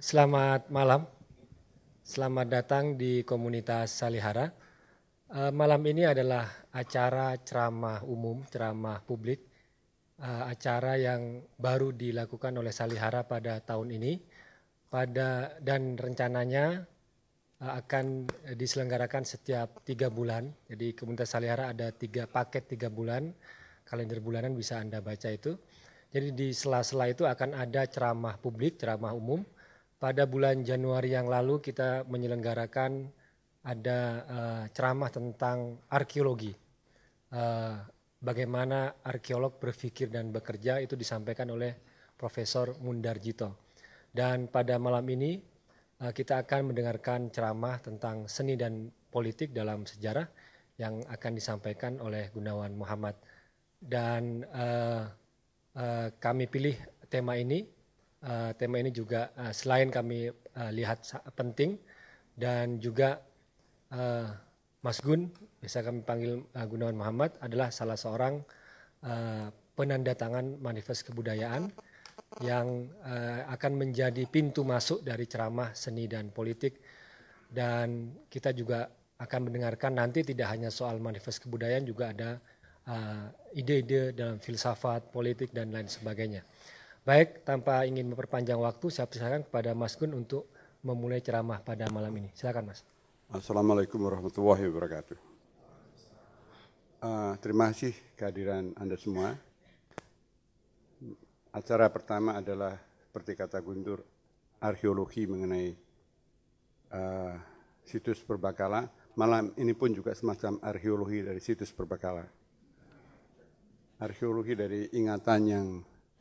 Selamat malam, selamat datang di komunitas Salihara. Eh, malam ini adalah acara ceramah umum, ceramah publik, eh, acara yang baru dilakukan oleh Salihara pada tahun ini, pada dan rencananya eh, akan diselenggarakan setiap tiga bulan. Jadi komunitas Salihara ada tiga paket tiga bulan, kalender bulanan bisa anda baca itu. Jadi di sela-sela itu akan ada ceramah publik, ceramah umum pada bulan Januari yang lalu kita menyelenggarakan ada uh, ceramah tentang arkeologi. Uh, bagaimana arkeolog berpikir dan bekerja itu disampaikan oleh Profesor Mundarjito. Dan pada malam ini uh, kita akan mendengarkan ceramah tentang seni dan politik dalam sejarah yang akan disampaikan oleh Gunawan Muhammad. Dan uh, uh, kami pilih tema ini Eh, tema ini juga uh, selain kami uh, lihat penting dan juga uh, Mas Gun, bisa kami panggil uh, Gunawan Muhammad adalah salah seorang uh, penanda tangan manifest kebudayaan yang uh, akan menjadi pintu masuk dari ceramah seni dan politik dan kita juga akan mendengarkan nanti tidak hanya soal manifest kebudayaan juga ada ide-ide uh, ide -ide dalam filsafat politik dan lain sebagainya. Baik, tanpa ingin memperpanjang waktu, saya persilakan kepada Mas Gun untuk memulai ceramah pada malam ini. Silakan Mas. Assalamualaikum warahmatullahi wabarakatuh. Uh, terima kasih kehadiran Anda semua. Acara pertama adalah seperti kata Guntur, arkeologi mengenai uh, situs Perbakala. Malam ini pun juga semacam arkeologi dari situs Perbakala. Arkeologi dari ingatan yang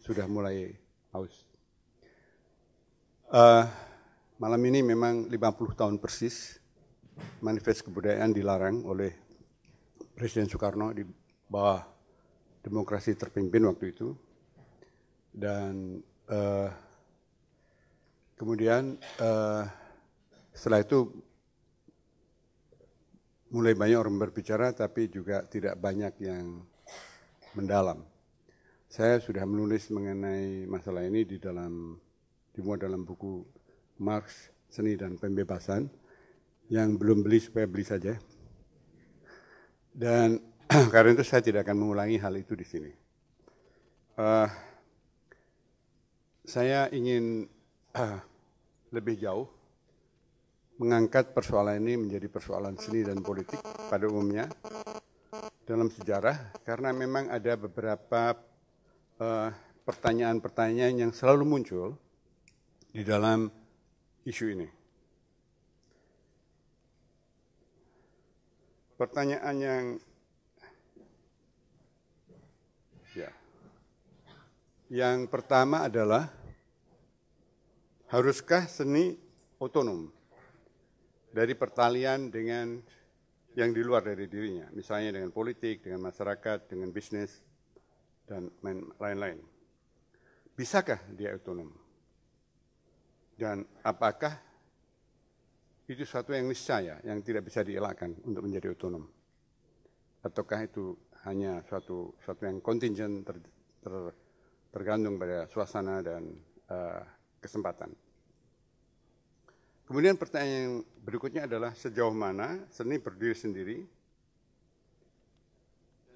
sudah mulai haus. Uh, malam ini memang 50 tahun persis manifest kebudayaan dilarang oleh Presiden Soekarno di bawah demokrasi terpimpin waktu itu. Dan uh, kemudian uh, setelah itu mulai banyak orang berbicara tapi juga tidak banyak yang mendalam. Saya sudah menulis mengenai masalah ini di dalam dimuat dalam buku Marx Seni dan Pembebasan yang belum beli supaya beli saja. Dan karena itu saya tidak akan mengulangi hal itu di sini. Uh, saya ingin uh, lebih jauh mengangkat persoalan ini menjadi persoalan seni dan politik pada umumnya dalam sejarah karena memang ada beberapa Eh, pertanyaan-pertanyaan yang selalu muncul di dalam isu ini. Pertanyaan yang ya. Yang pertama adalah haruskah seni otonom dari pertalian dengan yang di luar dari dirinya, misalnya dengan politik, dengan masyarakat, dengan bisnis, dan lain-lain. Bisakah dia otonom? Dan apakah itu suatu yang niscaya, yang tidak bisa dielakkan untuk menjadi otonom? Ataukah itu hanya suatu suatu yang kontingen ter, ter, tergantung pada suasana dan uh, kesempatan? Kemudian pertanyaan yang berikutnya adalah sejauh mana seni berdiri sendiri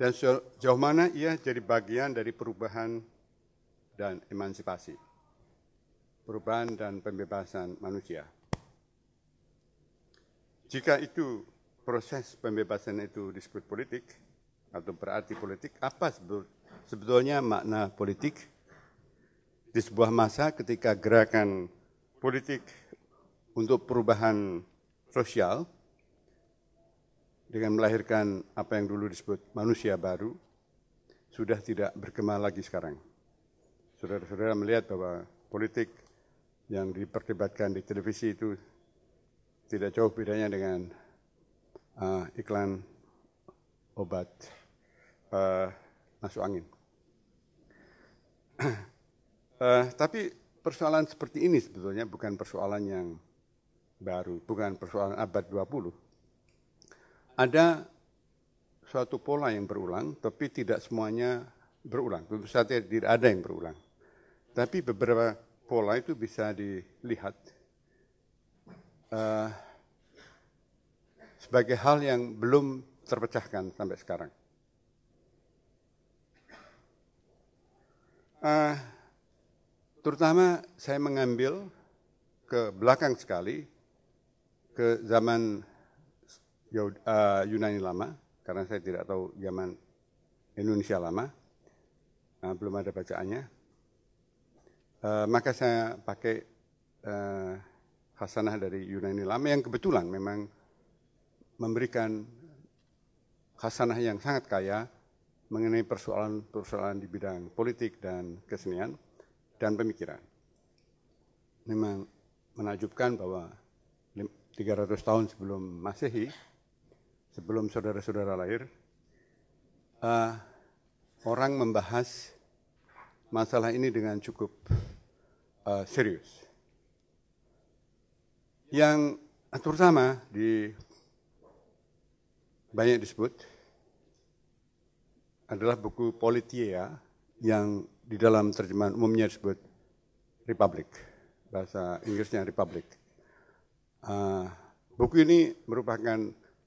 dan sejauh mana ia jadi bagian dari perubahan dan emansipasi, perubahan dan pembebasan manusia. Jika itu proses pembebasan itu disebut politik atau berarti politik, apa sebetulnya makna politik di sebuah masa ketika gerakan politik untuk perubahan sosial dengan melahirkan apa yang dulu disebut manusia baru, sudah tidak berkembang lagi sekarang. Saudara-saudara melihat bahwa politik yang diperdebatkan di televisi itu tidak jauh bedanya dengan uh, iklan obat uh, masuk angin. uh, tapi persoalan seperti ini sebetulnya bukan persoalan yang baru, bukan persoalan abad 20, ada suatu pola yang berulang, tapi tidak semuanya berulang. Tentu saja ya, tidak ada yang berulang. Tapi beberapa pola itu bisa dilihat uh, sebagai hal yang belum terpecahkan sampai sekarang. Uh, terutama saya mengambil ke belakang sekali ke zaman uh, Yunani lama, karena saya tidak tahu zaman Indonesia lama, uh, belum ada bacaannya. Uh, maka saya pakai uh, khasanah dari Yunani lama yang kebetulan memang memberikan khasanah yang sangat kaya mengenai persoalan-persoalan di bidang politik dan kesenian dan pemikiran. Memang menakjubkan bahwa 300 tahun sebelum Masehi sebelum saudara-saudara lahir, uh, orang membahas masalah ini dengan cukup uh, serius. Yang terutama di banyak disebut adalah buku Politia yang di dalam terjemahan umumnya disebut Republic, bahasa Inggrisnya Republic. Uh, buku ini merupakan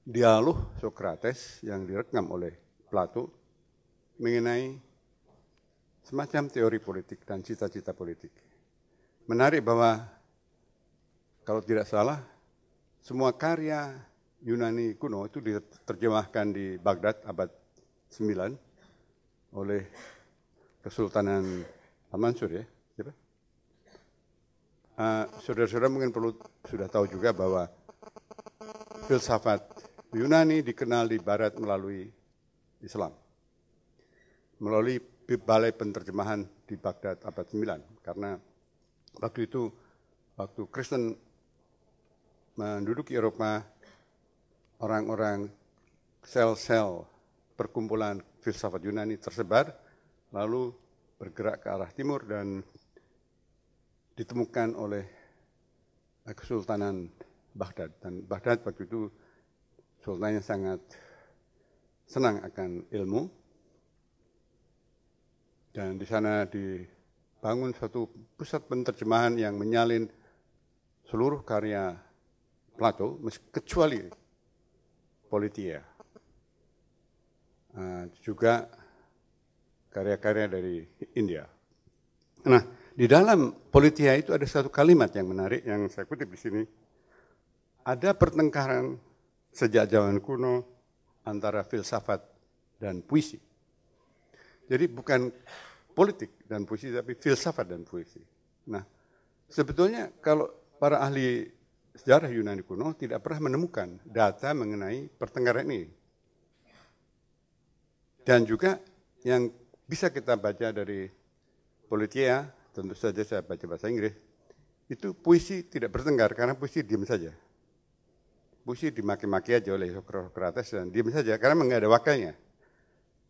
dialog Socrates yang direkam oleh Plato mengenai semacam teori politik dan cita-cita politik. Menarik bahwa kalau tidak salah semua karya Yunani kuno itu diterjemahkan di Baghdad abad 9 oleh Kesultanan Al-Mansur ya. saudara ah, saudara-saudara mungkin perlu sudah tahu juga bahwa filsafat Yunani dikenal di Barat melalui Islam, melalui Balai penterjemahan di Baghdad abad 9. Karena waktu itu, waktu Kristen menduduki Eropa, orang-orang sel-sel perkumpulan filsafat Yunani tersebar, lalu bergerak ke arah timur dan ditemukan oleh Kesultanan Baghdad. Dan Baghdad waktu itu sultannya sangat senang akan ilmu. Dan di sana dibangun satu pusat penerjemahan yang menyalin seluruh karya Plato, kecuali Politia. Uh, ah, juga karya-karya dari India. Nah, di dalam Politia itu ada satu kalimat yang menarik yang saya kutip di sini. Ada pertengkaran sejak zaman kuno antara filsafat dan puisi. Jadi bukan politik dan puisi, tapi filsafat dan puisi. Nah, sebetulnya kalau para ahli sejarah Yunani kuno tidak pernah menemukan data mengenai pertengkaran ini. Dan juga yang bisa kita baca dari Politia, tentu saja saya baca bahasa Inggris, itu puisi tidak bertengkar karena puisi diam saja. Busi dimaki-maki aja oleh Sokrates dan diam saja karena enggak ada wakilnya.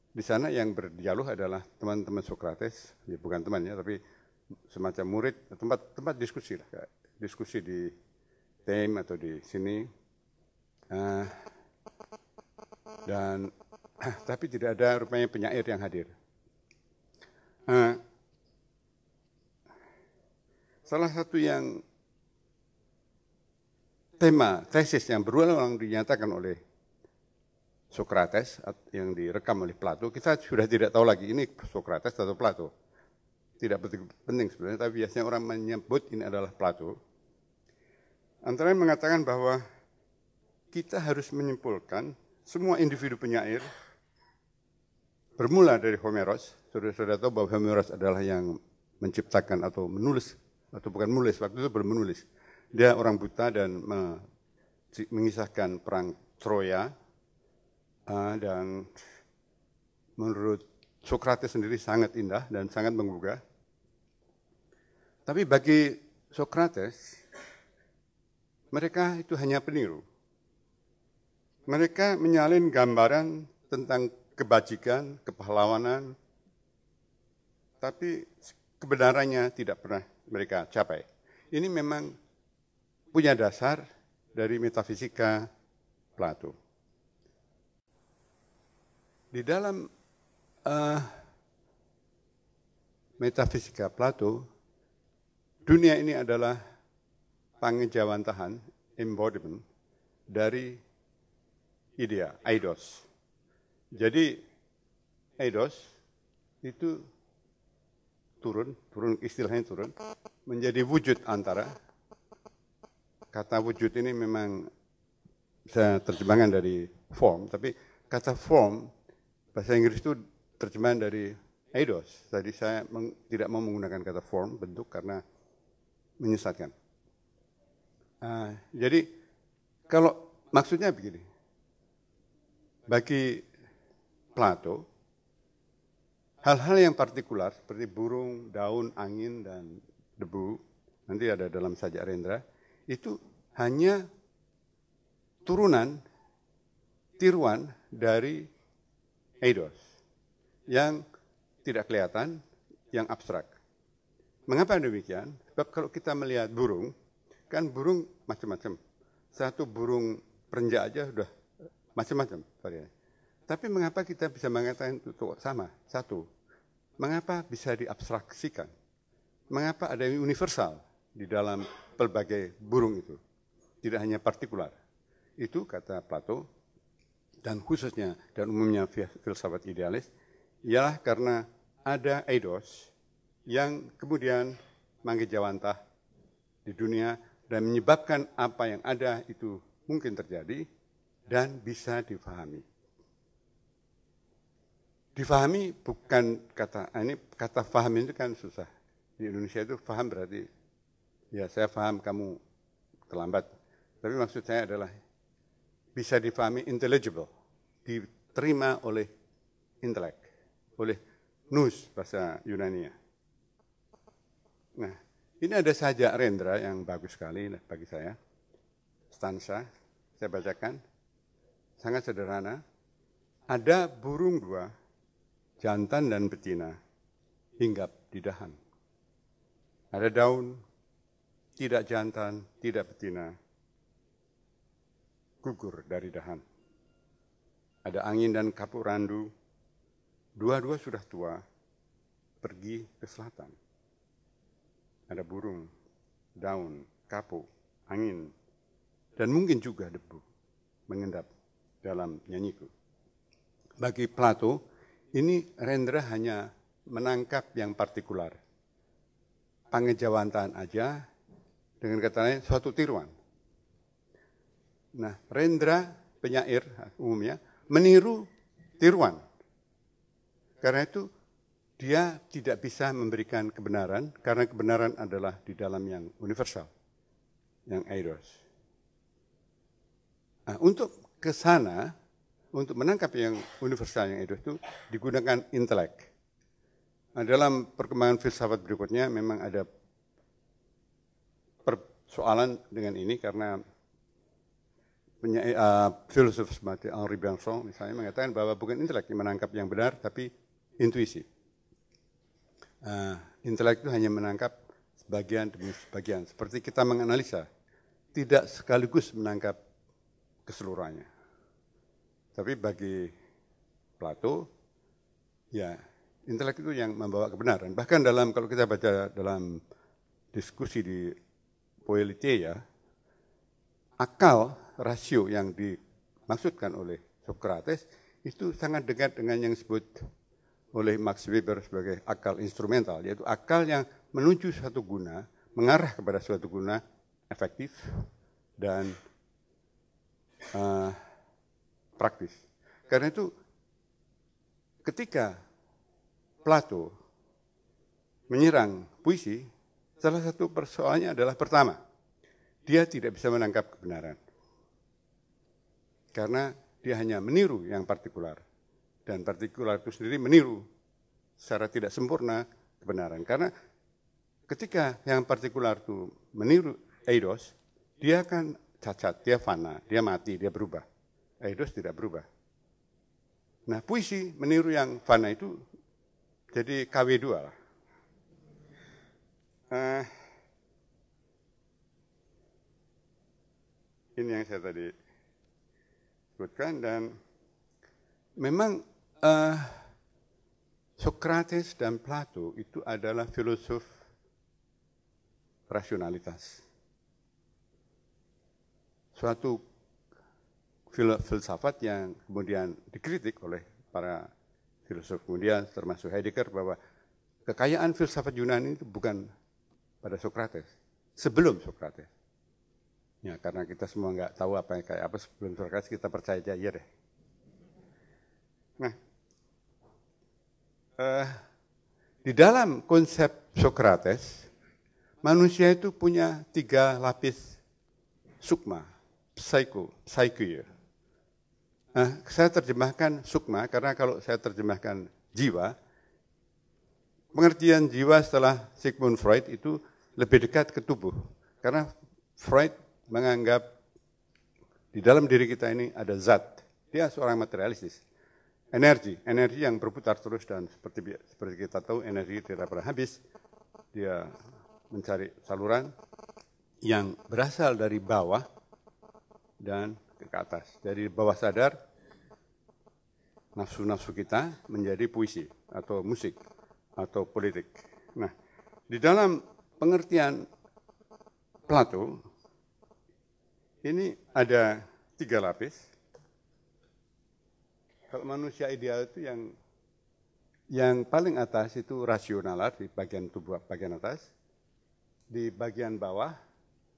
Di sana yang berdialog adalah teman-teman Sokrates, ya bukan temannya tapi semacam murid, tempat tempat diskusi lah, diskusi di TEM atau di sini. Uh, dan uh, tapi tidak ada rupanya penyair yang hadir. Uh, salah satu yang tema tesis yang berulang-ulang dinyatakan oleh Sokrates yang direkam oleh Plato, kita sudah tidak tahu lagi ini Sokrates atau Plato. Tidak penting sebenarnya, tapi biasanya orang menyebut ini adalah Plato. Antara yang mengatakan bahwa kita harus menyimpulkan semua individu penyair bermula dari Homeros. Saudara-saudara tahu bahwa Homeros adalah yang menciptakan atau menulis atau bukan menulis, waktu itu belum menulis dia orang buta dan mengisahkan perang Troya uh, dan menurut Sokrates sendiri sangat indah dan sangat menggugah. Tapi bagi Sokrates, mereka itu hanya peniru. Mereka menyalin gambaran tentang kebajikan, kepahlawanan, tapi kebenarannya tidak pernah mereka capai. Ini memang punya dasar dari metafisika Plato. Di dalam uh, metafisika Plato, dunia ini adalah tahan, embodiment, dari idea, eidos. Jadi, eidos itu turun, turun istilahnya turun, menjadi wujud antara kata wujud ini memang bisa terjemahan dari form, tapi kata form bahasa Inggris itu terjemahan dari eidos. Tadi saya meng, tidak mau menggunakan kata form bentuk karena menyesatkan. Uh, jadi kalau maksudnya begini, bagi Plato hal-hal yang partikular seperti burung, daun, angin dan debu nanti ada dalam sajak Rendra itu hanya turunan tiruan dari Eidos yang tidak kelihatan, yang abstrak. Mengapa demikian? Sebab kalau kita melihat burung, kan burung macam-macam. Satu burung perenjak aja sudah macam-macam variannya. Tapi mengapa kita bisa mengatakan itu sama? Satu, mengapa bisa diabstraksikan? Mengapa ada yang universal di dalam pelbagai burung itu. Tidak hanya partikular. Itu kata Plato, dan khususnya dan umumnya filsafat idealis, ialah karena ada eidos yang kemudian jawantah di dunia dan menyebabkan apa yang ada itu mungkin terjadi dan bisa difahami. Difahami bukan kata ini kata faham itu kan susah. Di Indonesia itu faham berarti Ya, saya paham kamu terlambat. Tapi maksud saya adalah bisa difahami intelligible, diterima oleh intelek, oleh nus bahasa Yunani. Ya. Nah, ini ada saja Rendra yang bagus sekali bagi saya. Stansa, saya bacakan. Sangat sederhana. Ada burung dua, jantan dan betina, hinggap di dahan. Ada daun, tidak jantan, tidak betina, gugur dari dahan. Ada angin dan kapur randu, dua-dua sudah tua, pergi ke selatan. Ada burung, daun, kapuk, angin, dan mungkin juga debu mengendap dalam nyanyiku. Bagi Plato, ini Rendra hanya menangkap yang partikular. Pengejawantahan aja dengan kata lain, suatu tiruan. Nah, Rendra, penyair umumnya, meniru tiruan. Karena itu dia tidak bisa memberikan kebenaran, karena kebenaran adalah di dalam yang universal, yang eidos. Nah, untuk ke sana, untuk menangkap yang universal, yang eidos itu digunakan intelek. Nah, dalam perkembangan filsafat berikutnya memang ada soalan dengan ini karena uh, eh, filsuf seperti Henri Bergson misalnya mengatakan bahwa bukan intelek yang menangkap yang benar, tapi intuisi. Uh, intelek itu hanya menangkap sebagian demi sebagian. Seperti kita menganalisa, tidak sekaligus menangkap keseluruhannya. Tapi bagi Plato, ya intelek itu yang membawa kebenaran. Bahkan dalam kalau kita baca dalam diskusi di Boelitya, ya, akal rasio yang dimaksudkan oleh Socrates itu sangat dekat dengan yang disebut oleh Max Weber sebagai akal instrumental, yaitu akal yang menuju suatu guna, mengarah kepada suatu guna efektif dan uh, praktis. Karena itu ketika Plato menyerang puisi, Salah satu persoalannya adalah pertama, dia tidak bisa menangkap kebenaran. Karena dia hanya meniru yang partikular. Dan partikular itu sendiri meniru secara tidak sempurna kebenaran. Karena ketika yang partikular itu meniru eidos, dia akan cacat, dia fana, dia mati, dia berubah. Eidos tidak berubah. Nah puisi meniru yang fana itu jadi KW2 lah. Uh, ini yang saya tadi sebutkan dan memang uh, Socrates dan Plato itu adalah filosof rasionalitas. Suatu filsafat yang kemudian dikritik oleh para filosof kemudian termasuk Heidegger bahwa kekayaan filsafat Yunani itu bukan pada Sokrates, sebelum Sokrates. Ya, karena kita semua nggak tahu apa yang kayak apa sebelum Sokrates kita percaya aja ya deh. Nah, eh, di dalam konsep Sokrates, manusia itu punya tiga lapis sukma, psycho, ya. Nah, saya terjemahkan sukma karena kalau saya terjemahkan jiwa, pengertian jiwa setelah Sigmund Freud itu lebih dekat ke tubuh. Karena Freud menganggap di dalam diri kita ini ada zat. Dia seorang materialistis. Energi, energi yang berputar terus dan seperti seperti kita tahu energi tidak pernah habis. Dia mencari saluran yang berasal dari bawah dan ke atas. Dari bawah sadar nafsu-nafsu kita menjadi puisi atau musik atau politik. Nah, di dalam pengertian Plato, ini ada tiga lapis. Kalau manusia ideal itu yang yang paling atas itu rasional di bagian tubuh bagian atas, di bagian bawah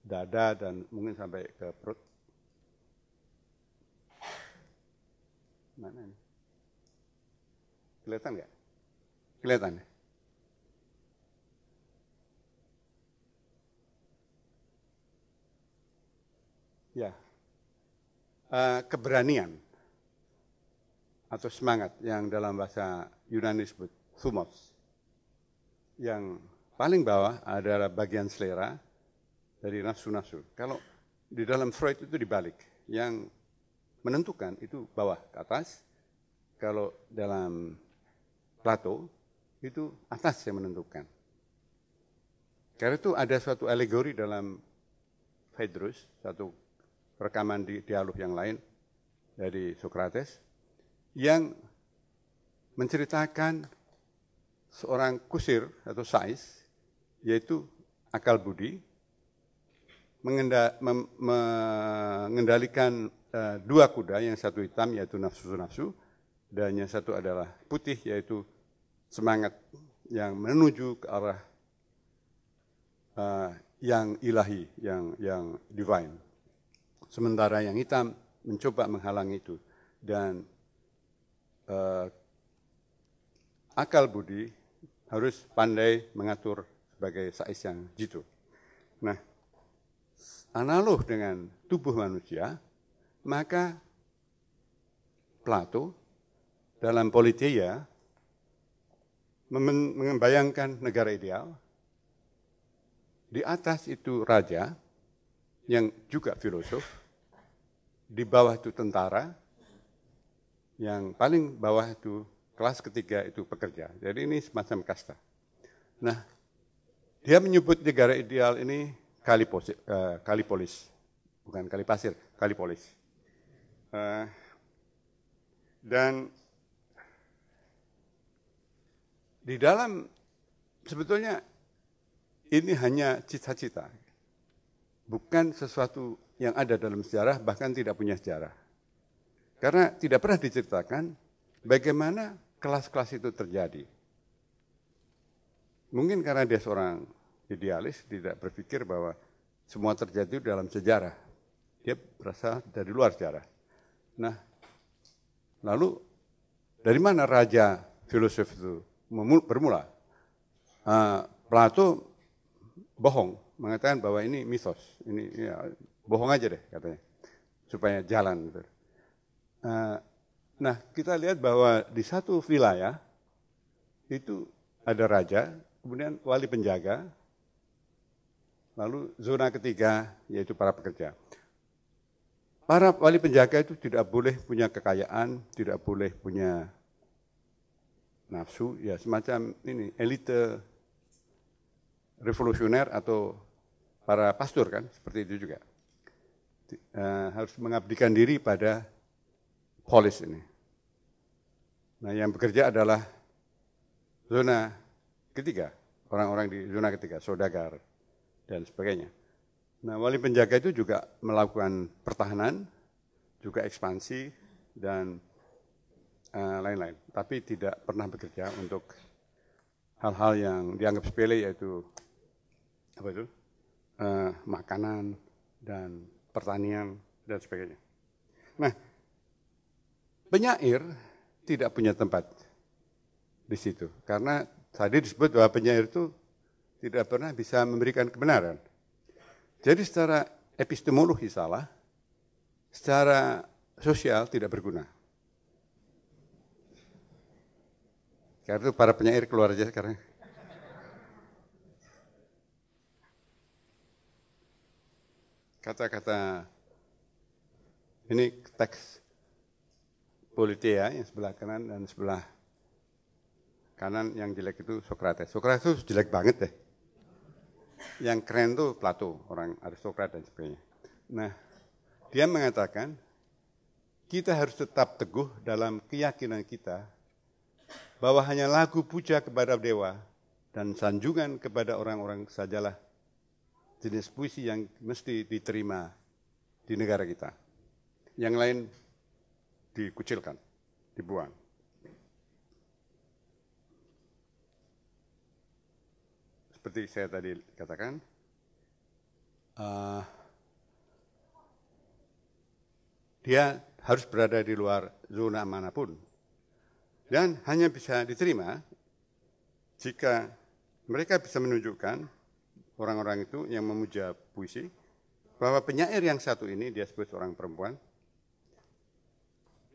dada dan mungkin sampai ke perut. Mana ini? Kelihatan nggak? Kelihatan. ya. ya uh, keberanian atau semangat yang dalam bahasa Yunani disebut thumos. Yang paling bawah adalah bagian selera dari nafsu-nafsu. Kalau di dalam Freud itu dibalik, yang menentukan itu bawah ke atas. Kalau dalam Plato itu atas yang menentukan. Karena itu ada suatu alegori dalam Phaedrus, satu rekaman di dialog yang lain dari Socrates yang menceritakan seorang kusir atau sais yaitu akal budi mengendalikan eh, dua kuda yang satu hitam yaitu nafsu-nafsu dan yang satu adalah putih yaitu semangat yang menuju ke arah uh, yang ilahi yang yang divine sementara yang hitam mencoba menghalang itu. Dan uh, akal budi harus pandai mengatur sebagai sais yang jitu. Nah, analog dengan tubuh manusia, maka Plato dalam Politia mengembayangkan negara ideal. Di atas itu raja yang juga filosof, di bawah itu tentara, yang paling bawah itu kelas ketiga itu pekerja. Jadi ini semacam kasta. Nah, dia menyebut negara ideal ini Kalipos, uh, eh, Kalipolis, bukan Kalipasir, Kalipolis. Uh, dan di dalam sebetulnya ini hanya cita-cita, bukan sesuatu yang ada dalam sejarah bahkan tidak punya sejarah. Karena tidak pernah diceritakan bagaimana kelas-kelas itu terjadi. Mungkin karena dia seorang idealis tidak berpikir bahwa semua terjadi dalam sejarah. Dia berasal dari luar sejarah. Nah, lalu dari mana raja filosof itu bermula? Uh, Plato bohong mengatakan bahwa ini mitos, ini ya, bohong aja deh katanya supaya jalan gitu. Eh, nah kita lihat bahwa di satu wilayah itu ada raja, kemudian wali penjaga, lalu zona ketiga yaitu para pekerja. Para wali penjaga itu tidak boleh punya kekayaan, tidak boleh punya nafsu, ya semacam ini elite revolusioner atau para pastor kan, seperti itu juga uh, harus mengabdikan diri pada polis ini. Nah, yang bekerja adalah zona ketiga, orang-orang di zona ketiga, saudagar dan sebagainya. Nah, wali penjaga itu juga melakukan pertahanan, juga ekspansi dan eh, lain-lain, uh, tapi tidak pernah bekerja untuk hal-hal yang dianggap sepele yaitu apa itu uh, makanan dan pertanian, dan sebagainya. Nah, penyair tidak punya tempat di situ. Karena tadi disebut bahwa penyair itu tidak pernah bisa memberikan kebenaran. Jadi secara epistemologi salah, secara sosial tidak berguna. Karena itu para penyair keluar aja sekarang. kata-kata ini teks Politia ya, yang sebelah kanan dan sebelah kanan yang jelek itu Socrates. Socrates itu jelek banget deh. Yang keren tuh Plato, orang aristokrat dan sebagainya. Nah, dia mengatakan kita harus tetap teguh dalam keyakinan kita bahwa hanya lagu puja kepada dewa dan sanjungan kepada orang-orang sajalah jenis puisi yang mesti diterima di negara kita. Yang lain dikucilkan, dibuang. Seperti saya tadi katakan, uh, dia harus berada di luar zona manapun dan hanya bisa diterima jika mereka bisa menunjukkan orang-orang itu yang memuja puisi bahwa penyair yang satu ini dia sebut seorang perempuan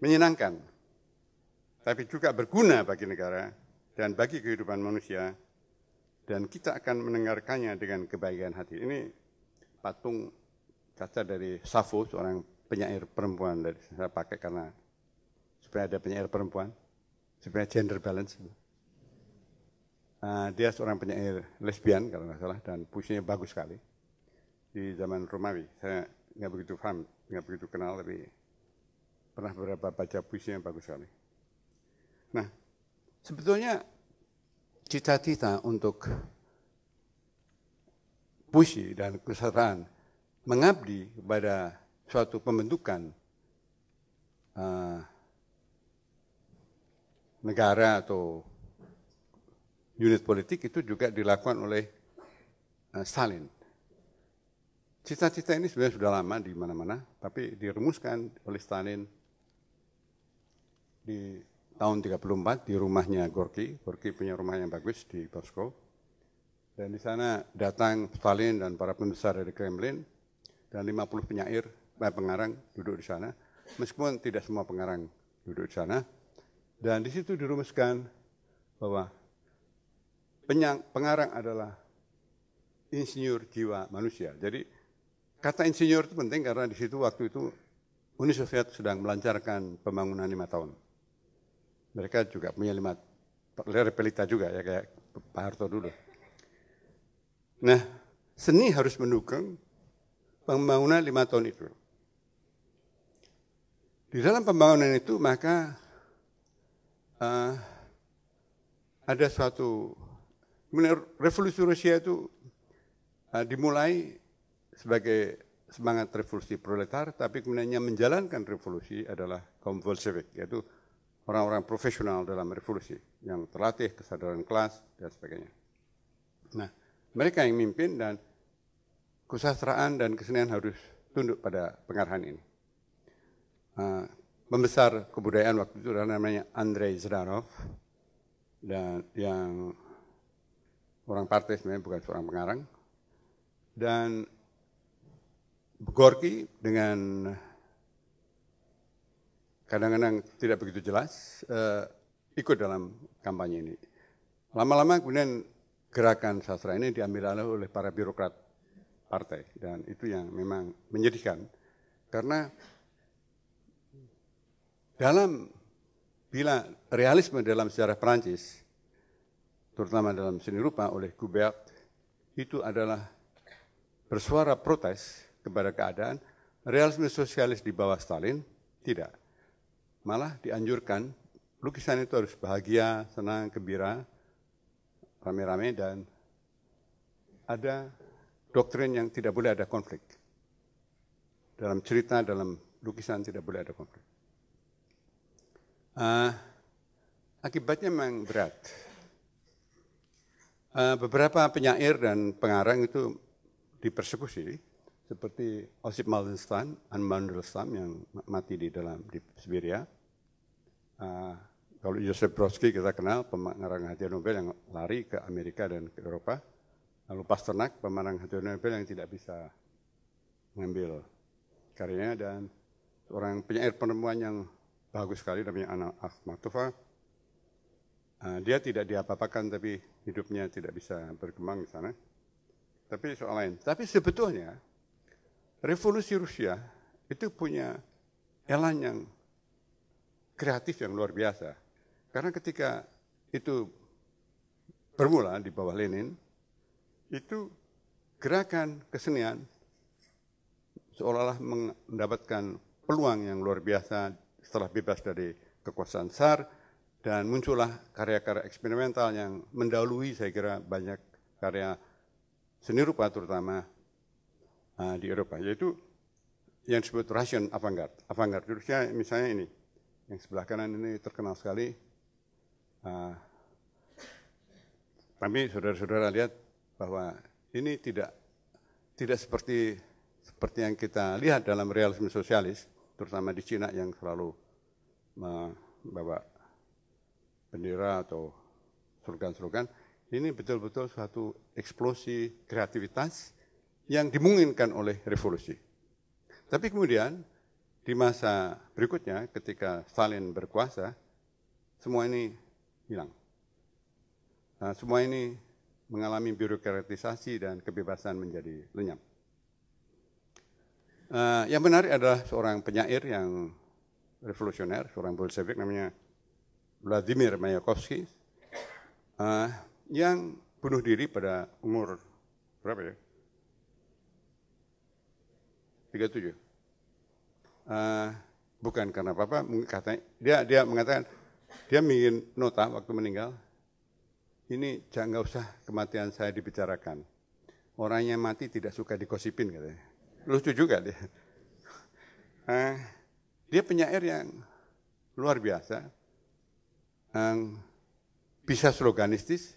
menyenangkan tapi juga berguna bagi negara dan bagi kehidupan manusia dan kita akan mendengarkannya dengan kebaikan hati. Ini patung kaca dari Safo, seorang penyair perempuan dari saya pakai karena supaya ada penyair perempuan, supaya gender balance. Eh, dia seorang penyair lesbian kalau nggak salah dan puisinya bagus sekali di zaman Romawi. Saya nggak begitu paham, nggak begitu kenal, tapi pernah beberapa baca puisinya bagus sekali. Nah, sebetulnya cita-cita untuk puisi dan kesetaraan mengabdi kepada suatu pembentukan uh, negara atau unit politik itu juga dilakukan oleh eh, Stalin. Cita-cita ini sebenarnya sudah lama di mana-mana, tapi dirumuskan oleh Stalin di tahun 34 di rumahnya Gorky. Gorky punya rumah yang bagus di Bosco. Dan di sana datang Stalin dan para pembesar dari Kremlin dan 50 penyair, eh, pengarang duduk di sana. Meskipun tidak semua pengarang duduk di sana. Dan di situ dirumuskan bahwa penyang, pengarang adalah insinyur jiwa manusia. Jadi kata insinyur itu penting karena di situ waktu itu Uni Soviet sedang melancarkan pembangunan lima tahun. Mereka juga punya lima pelita juga ya kayak Pak Harto dulu. Nah, seni harus mendukung pembangunan lima tahun itu. Di dalam pembangunan itu maka uh, ada suatu Kemudian revolusi Rusia itu uh, dimulai sebagai semangat revolusi proletar, tapi kemudiannya menjalankan revolusi adalah kaum Bolshevik, yaitu orang-orang profesional dalam revolusi yang terlatih kesadaran kelas dan sebagainya. Nah, mereka yang mimpin dan kesastraan dan kesenian harus tunduk pada pengarahan ini. Uh, eh, pembesar kebudayaan waktu itu adalah namanya Andrei Zdarov dan yang orang partai sebenarnya bukan seorang pengarang. Dan Gorki dengan kadang-kadang tidak begitu jelas uh, ikut dalam kampanye ini. Lama-lama kemudian gerakan sastra ini diambil alih oleh para birokrat partai dan itu yang memang menyedihkan karena dalam bila realisme dalam sejarah Perancis terutama dalam seni rupa oleh Kubert, itu adalah bersuara protes kepada keadaan realisme sosialis di bawah Stalin, tidak. Malah dianjurkan lukisan itu harus bahagia, senang, gembira, rame-rame, dan ada doktrin yang tidak boleh ada konflik. Dalam cerita, dalam lukisan tidak boleh ada konflik. Uh, akibatnya memang berat Eh, beberapa penyair dan pengarang itu dipersekusi seperti Osip Mandelstam, Mandelstam yang mati di dalam di Siberia. Uh, kalau Joseph Brodsky kita kenal pemenang hadiah Nobel yang lari ke Amerika dan ke Eropa. Lalu Pasternak pemenang hadiah Nobel yang tidak bisa mengambil karyanya dan seorang penyair penemuan yang bagus sekali namanya Anna Akhmatova Ah, dia tidak diapa-apakan tapi hidupnya tidak bisa berkembang di sana. Tapi soal lain. Tapi sebetulnya revolusi Rusia itu punya elan yang kreatif yang luar biasa. Karena ketika itu bermula di bawah Lenin, itu gerakan kesenian seolah-olah mendapatkan peluang yang luar biasa setelah bebas dari kekuasaan Tsar, dan muncullah karya-karya eksperimental yang mendahului saya kira banyak karya seni rupa terutama uh, di Eropa yaitu yang disebut Russian avant-garde. Avant-garde Rusia. misalnya ini yang sebelah kanan ini terkenal sekali. Uh, tapi saudara-saudara lihat bahwa ini tidak tidak seperti seperti yang kita lihat dalam realisme sosialis, terutama di Cina yang selalu membawa bendera atau slogan-slogan, ini betul-betul suatu eksplosi kreativitas yang dimungkinkan oleh revolusi. Tapi kemudian di masa berikutnya ketika Stalin berkuasa, semua ini hilang. Nah, semua ini mengalami birokratisasi dan kebebasan menjadi lenyap. Uh, yang menarik adalah seorang penyair yang revolusioner, seorang Bolshevik namanya Vladimir Mayakovsky uh, yang bunuh diri pada umur berapa ya? 37. Uh, eh, bukan karena apa-apa, katanya dia dia mengatakan dia ingin nota waktu meninggal. Ini jangan nggak usah kematian saya dibicarakan. Orangnya mati tidak suka dikosipin katanya. Lucu juga dia. Uh, dia penyair yang luar biasa um, bisa sloganistis,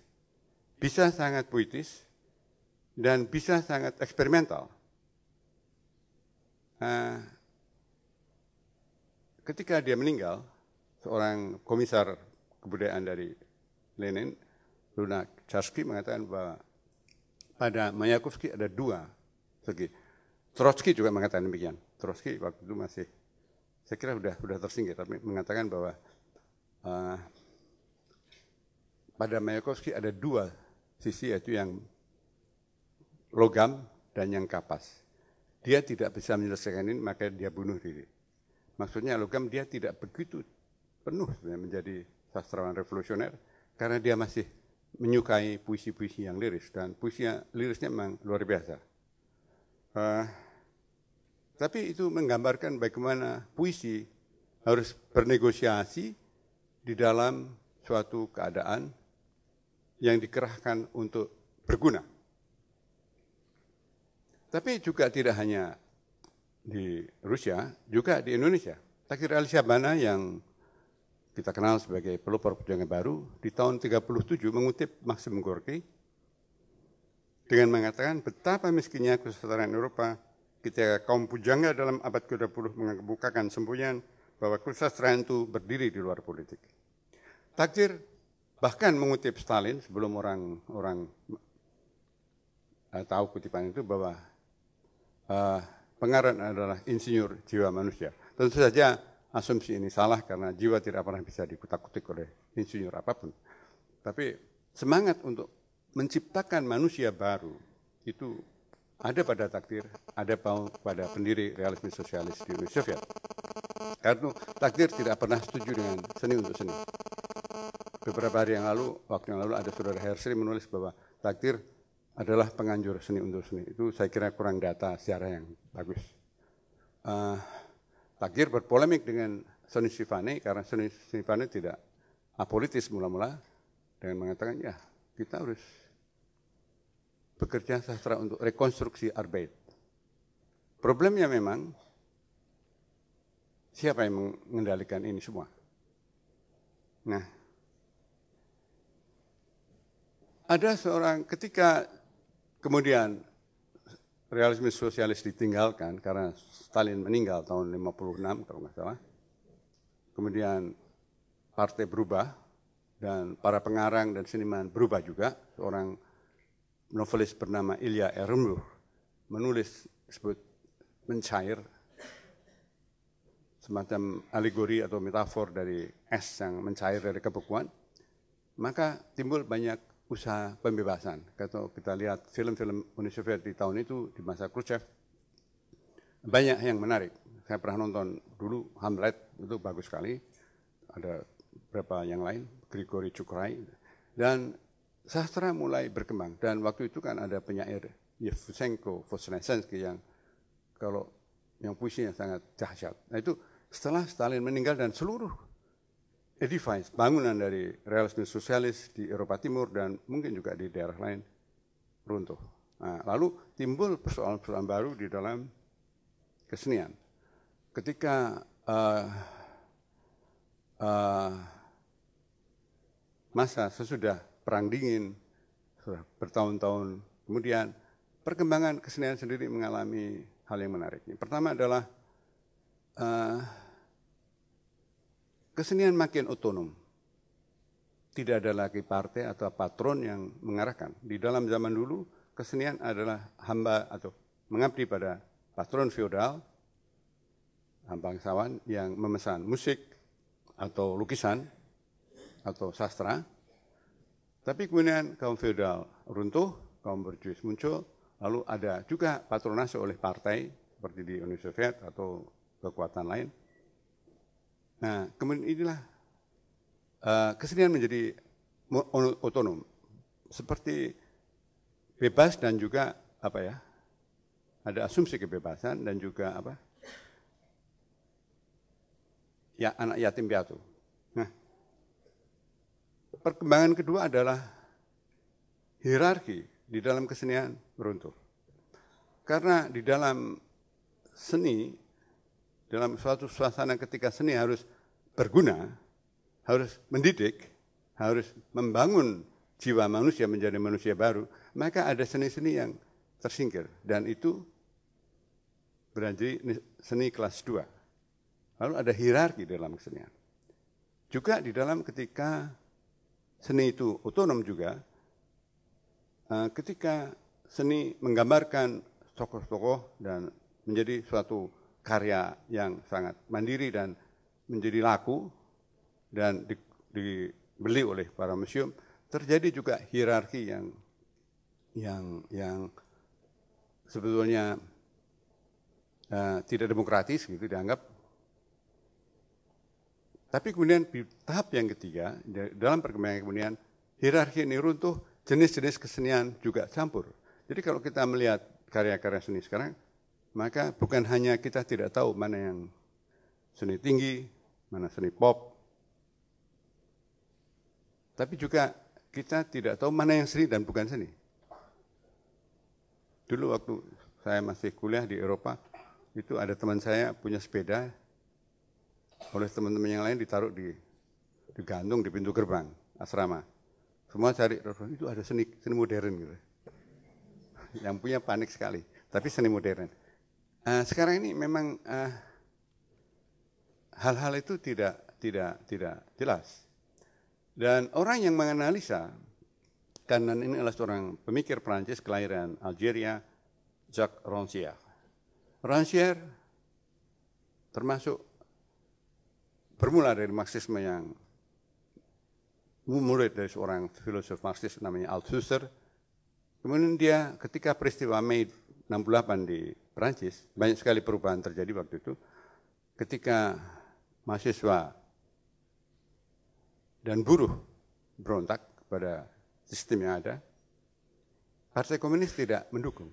bisa sangat puitis, dan bisa sangat eksperimental. Uh, ketika dia meninggal, seorang komisar kebudayaan dari Lenin, Luna Charsky mengatakan bahwa pada Mayakovsky ada dua segi. Trotsky juga mengatakan demikian. Trotsky waktu itu masih, saya kira sudah sudah tersingkir, tapi mengatakan bahwa uh, pada Mayakovsky ada dua sisi yaitu yang logam dan yang kapas. Dia tidak bisa menyelesaikan ini maka dia bunuh diri. Maksudnya logam dia tidak begitu penuh menjadi sastrawan revolusioner karena dia masih menyukai puisi-puisi yang liris dan puisi yang lirisnya memang luar biasa. Uh, tapi itu menggambarkan bagaimana puisi harus bernegosiasi di dalam suatu keadaan yang dikerahkan untuk berguna. Tapi juga tidak hanya di Rusia, juga di Indonesia. Takdir Ali Syabana yang kita kenal sebagai pelopor perjuangan baru, di tahun 37 mengutip Maxim Gorky dengan mengatakan betapa miskinnya kesejahteraan Eropa ketika kaum pujangga dalam abad ke-20 mengemukakan sembunyian bahwa kesejahteraan itu berdiri di luar politik. Takdir bahkan mengutip Stalin sebelum orang orang uh, tahu kutipan itu bahwa uh, eh, pengarang adalah insinyur jiwa manusia. Tentu saja asumsi ini salah karena jiwa tidak pernah bisa dikutak-kutik oleh insinyur apapun. Tapi semangat untuk menciptakan manusia baru itu ada pada takdir, ada pada pendiri realisme sosialis di Uni Soviet. Karena takdir tidak pernah setuju dengan seni untuk seni beberapa hari yang lalu, waktu yang lalu ada saudara Hersri menulis bahwa takdir adalah penganjur seni untuk seni. Itu saya kira kurang data sejarah yang bagus. Uh, takdir berpolemik dengan seni Sivane karena seni Sivane tidak apolitis mula-mula dengan mengatakan ya kita harus bekerja sastra untuk rekonstruksi Arbeit. Problemnya memang siapa yang mengendalikan ini semua? Nah, ada seorang ketika kemudian realisme sosialis ditinggalkan karena Stalin meninggal tahun 56 kalau nggak salah. Kemudian partai berubah dan para pengarang dan seniman berubah juga. Seorang novelis bernama Ilya Ehrenburg menulis sebut mencair semacam alegori atau metafor dari es yang mencair dari kebekuan maka timbul banyak usaha pembebasan. Kalau kita lihat film-film Uni Soviet di tahun itu di masa Khrushchev banyak yang menarik. Saya pernah nonton dulu Hamlet itu bagus sekali. Ada beberapa yang lain, Grigori Cukrai. dan sastra mulai berkembang dan waktu itu kan ada penyair Yevsenko Vosnesensky yang kalau yang puisinya sangat dahsyat. Nah itu setelah Stalin meninggal dan seluruh edifice, bangunan dari realisme sosialis di Eropa Timur dan mungkin juga di daerah lain runtuh. Nah, lalu timbul persoalan-persoalan baru di dalam kesenian. Ketika uh, uh, masa sesudah Perang Dingin, sudah bertahun-tahun kemudian, perkembangan kesenian sendiri mengalami hal yang menarik. Pertama adalah uh, kesenian makin otonom. Tidak ada lagi partai atau patron yang mengarahkan. Di dalam zaman dulu, kesenian adalah hamba atau mengabdi pada patron feodal, bangsawan yang memesan musik atau lukisan atau sastra. Tapi kemudian kaum feodal runtuh, kaum berjuis muncul, lalu ada juga patronase oleh partai seperti di Uni Soviet atau kekuatan lain Nah, kemudian inilah uh, kesenian menjadi otonom, seperti bebas dan juga apa ya, ada asumsi kebebasan dan juga apa, ya anak yatim piatu. Nah, perkembangan kedua adalah hierarki di dalam kesenian beruntung. Karena di dalam seni dalam suatu suasana ketika seni harus berguna, harus mendidik, harus membangun jiwa manusia menjadi manusia baru, maka ada seni-seni yang tersingkir dan itu berarti seni kelas 2. Lalu ada hierarki dalam kesenian. Juga di dalam ketika seni itu otonom juga, eh, ketika seni menggambarkan tokoh-tokoh dan menjadi suatu karya yang sangat mandiri dan menjadi laku dan dibeli oleh para museum terjadi juga hierarki yang yang yang sebetulnya uh, tidak demokratis gitu dianggap tapi kemudian di tahap yang ketiga dalam perkembangan kemudian hierarki ini runtuh jenis-jenis kesenian juga campur jadi kalau kita melihat karya-karya seni sekarang maka bukan hanya kita tidak tahu mana yang seni tinggi, mana seni pop, tapi juga kita tidak tahu mana yang seni dan bukan seni. Dulu waktu saya masih kuliah di Eropa, itu ada teman saya punya sepeda, oleh teman-teman yang lain ditaruh di digantung di pintu gerbang asrama. Semua cari itu ada seni seni modern gitu. Yang punya panik sekali, tapi seni modern uh, sekarang ini memang eh, hal-hal uh, itu tidak tidak tidak jelas. Dan orang yang menganalisa karena ini adalah seorang pemikir Prancis kelahiran Algeria, Jacques Rancière. Rancière termasuk bermula dari Marxisme yang murid dari seorang filosof Marxis namanya Althusser. Kemudian dia ketika peristiwa Mei 68 di Perancis, banyak sekali perubahan terjadi waktu itu. Ketika mahasiswa dan buruh berontak kepada sistem yang ada, Partai Komunis tidak mendukung.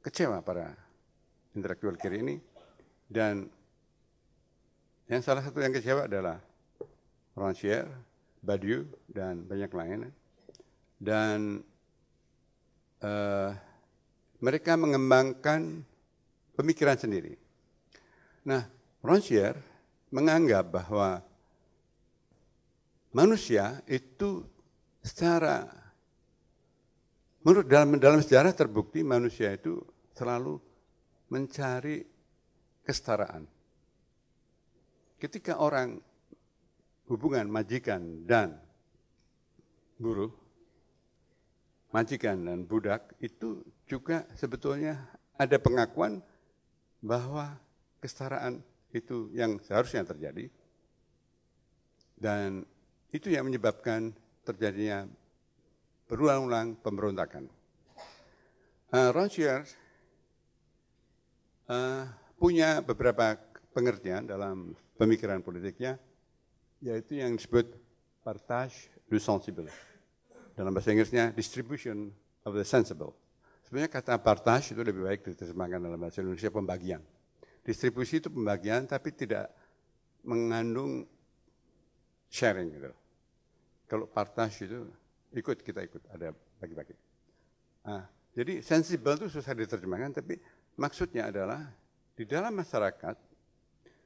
Kecewa para intelektual kiri ini dan yang salah satu yang kecewa adalah Rancière, Badiou, dan banyak lainnya Dan Eh, mereka mengembangkan pemikiran sendiri. Nah, Ronsier menganggap bahwa manusia itu secara menurut dalam dalam sejarah terbukti manusia itu selalu mencari kesetaraan. Ketika orang hubungan majikan dan buruh majikan dan budak itu juga sebetulnya ada pengakuan bahwa kesetaraan itu yang seharusnya terjadi dan itu yang menyebabkan terjadinya berulang-ulang pemberontakan. Uh, uh, punya beberapa pengertian dalam pemikiran politiknya, yaitu yang disebut partage du sensible dalam bahasa Inggrisnya distribution of the sensible. Sebenarnya kata partage itu lebih baik diterjemahkan dalam bahasa Indonesia pembagian. Distribusi itu pembagian tapi tidak mengandung sharing gitu. Kalau partage itu ikut kita ikut ada bagi-bagi. Nah, jadi sensible itu susah diterjemahkan tapi maksudnya adalah di dalam masyarakat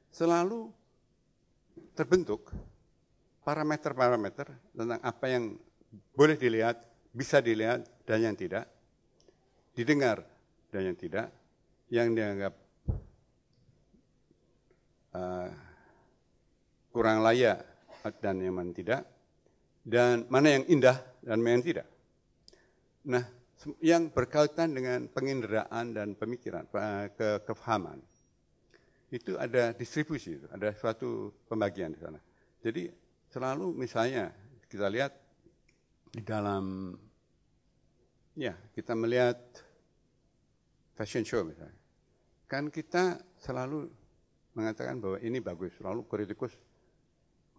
selalu terbentuk parameter-parameter tentang apa yang boleh dilihat, bisa dilihat, dan yang tidak, didengar, dan yang tidak, yang dianggap uh, kurang layak dan yang mana tidak, dan mana yang indah dan mana yang tidak. Nah, yang berkaitan dengan penginderaan dan pemikiran, ke kefahaman, itu ada distribusi, ada suatu pembagian di sana. Jadi selalu misalnya kita lihat di dalam ya kita melihat fashion show misalnya. Kan kita selalu mengatakan bahwa ini bagus, lalu kritikus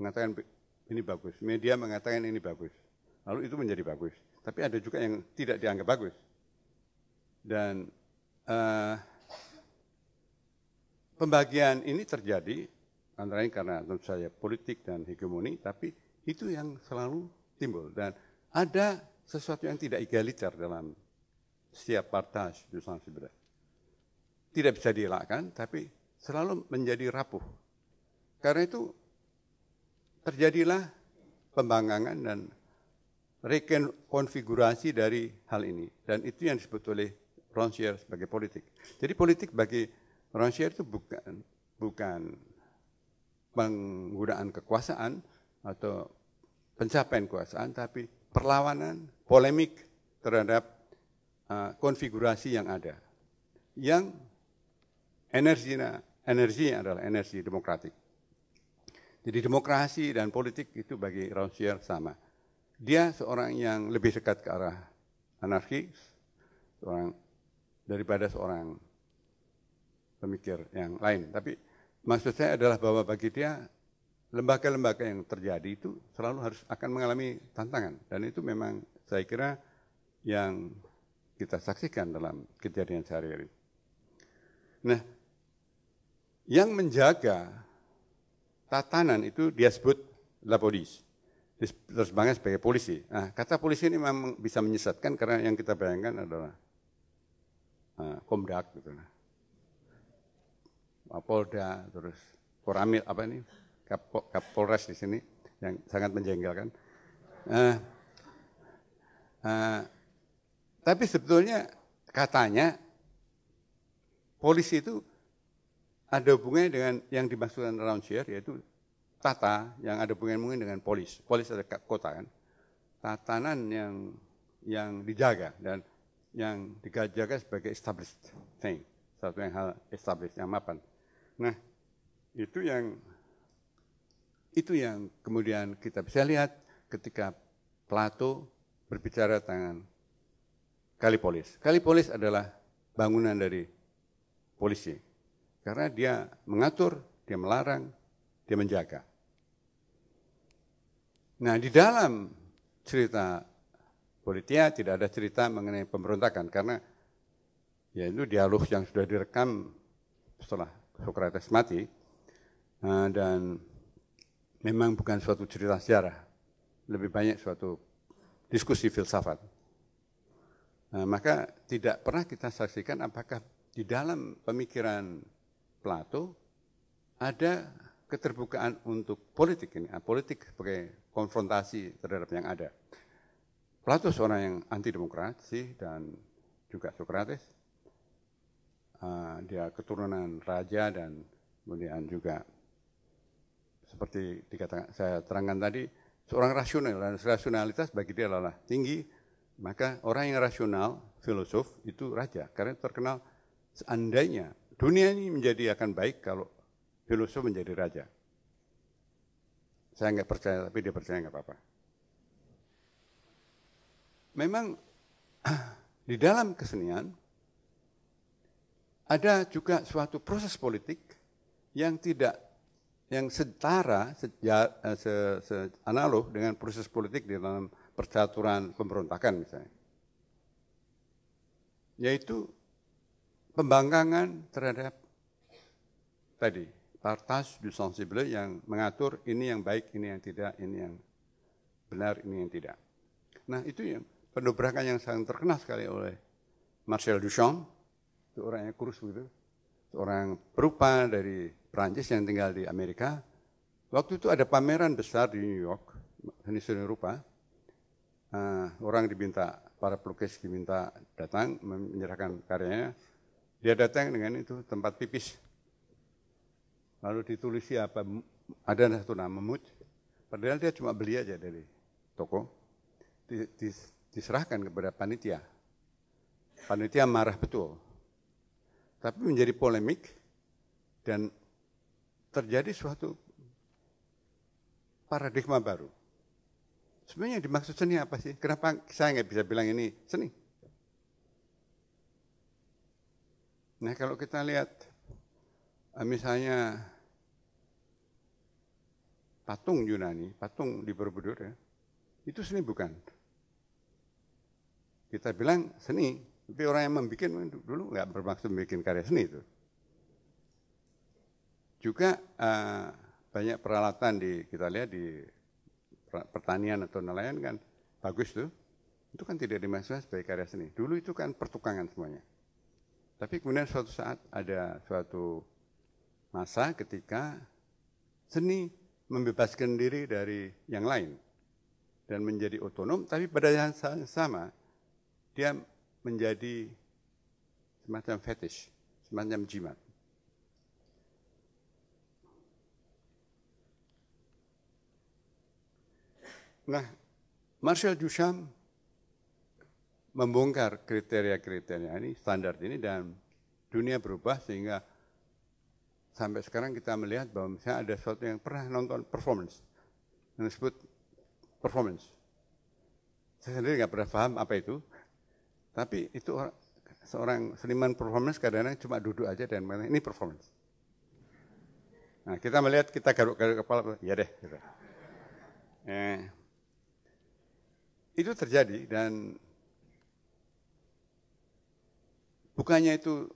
mengatakan ini bagus, media mengatakan ini bagus. Lalu itu menjadi bagus. Tapi ada juga yang tidak dianggap bagus. Dan uh, pembagian ini terjadi antara lain karena tentu saja politik dan hegemoni, tapi itu yang selalu timbul. Dan ada sesuatu yang tidak egaliter dalam setiap partai di Sibra. Tidak bisa dielakkan, tapi selalu menjadi rapuh. Karena itu terjadilah pembangkangan dan rekonfigurasi dari hal ini. Dan itu yang disebut oleh Ronsier sebagai politik. Jadi politik bagi Ronsier itu bukan bukan penggunaan kekuasaan atau pencapaian kekuasaan, tapi perlawanan, polemik terhadap uh, konfigurasi yang ada. Yang energinya, energi adalah energi demokratik. Jadi demokrasi dan politik itu bagi Rawsier sama. Dia seorang yang lebih dekat ke arah anarkis, seorang daripada seorang pemikir yang lain. Tapi maksud saya adalah bahwa bagi dia lembaga-lembaga yang terjadi itu selalu harus akan mengalami tantangan dan itu memang saya kira yang kita saksikan dalam kejadian sehari-hari. Nah, yang menjaga tatanan itu dia sebut terus bangga sebagai polisi. Nah, kata polisi ini memang bisa menyesatkan karena yang kita bayangkan adalah uh, komdak gitu nah. Polda terus Koramil apa ini? Kapolres di sini yang sangat menjengkelkan. Uh, uh, tapi sebetulnya katanya polisi itu ada hubungannya dengan yang dimaksudkan round share yaitu tata yang ada hubungannya mungkin dengan polis. Polis ada kota kan. Tatanan yang yang dijaga dan yang dijaga sebagai established thing, satu yang hal established yang mapan. Nah, itu yang itu yang kemudian kita bisa lihat ketika Plato berbicara tangan Kalipolis. Kalipolis adalah bangunan dari polisi. Karena dia mengatur, dia melarang, dia menjaga. Nah, di dalam cerita Politia tidak ada cerita mengenai pemberontakan karena ya itu dialog yang sudah direkam setelah Socrates mati nah, dan memang bukan suatu cerita sejarah, lebih banyak suatu diskusi filsafat. Nah, maka tidak pernah kita saksikan apakah di dalam pemikiran Plato ada keterbukaan untuk politik ini, nah, politik sebagai konfrontasi terhadap yang ada. Plato seorang yang anti demokrasi dan juga Sokrates. Ah, dia keturunan raja dan kemudian juga seperti dikatakan saya terangkan tadi, seorang rasional, dan rasionalitas bagi dia adalah tinggi, maka orang yang rasional, filosof itu raja, karena terkenal seandainya dunia ini menjadi akan baik kalau filosof menjadi raja. Saya nggak percaya, tapi dia percaya nggak apa-apa. Memang di dalam kesenian ada juga suatu proses politik yang tidak yang setara, seja, ya, eh, se, se, analog dengan proses politik di dalam percaturan pemberontakan misalnya. Yaitu pembangkangan terhadap tadi, partas du sensible yang mengatur ini yang baik, ini yang tidak, ini yang benar, ini yang tidak. Nah itu yang pendobrakan yang sangat terkenal sekali oleh Marcel Duchamp, itu orang yang kurus begitu, seorang perupa dari Perancis yang tinggal di Amerika, waktu itu ada pameran besar di New York, seni seni rupa. Uh, orang diminta, para pelukis diminta datang menyerahkan karyanya. Dia datang dengan itu tempat pipis. Lalu ditulis apa? Ada satu nama Mut. Padahal dia cuma beli aja dari toko. Di, di, diserahkan kepada panitia. Panitia marah betul. Tapi menjadi polemik dan terjadi suatu paradigma baru. Sebenarnya yang dimaksud seni apa sih? Kenapa saya nggak bisa bilang ini seni? Nah kalau kita lihat eh, misalnya patung Yunani, patung di Borobudur ya, itu seni bukan? Kita bilang seni, tapi orang yang membuat dulu nggak bermaksud bikin karya seni itu. Juga uh, banyak peralatan di kita lihat di pertanian atau nelayan kan bagus tuh. Itu kan tidak dimasukkan sebagai karya seni. Dulu itu kan pertukangan semuanya. Tapi kemudian suatu saat ada suatu masa ketika seni membebaskan diri dari yang lain dan menjadi otonom, tapi pada yang sama dia menjadi semacam fetish, semacam jimat. Nah, Marshall Duchamp membongkar kriteria-kriteria ini, standar ini dan dunia berubah sehingga sampai sekarang kita melihat bahwa misalnya ada sesuatu yang pernah nonton performance yang disebut performance. Saya sendiri nggak pernah paham apa itu, tapi itu orang, seorang seniman performance kadang-kadang cuma duduk aja dan mengatakan ini performance. Nah, kita melihat kita garuk-garuk kepala, ya deh. Gitu. Eh, itu terjadi dan bukannya itu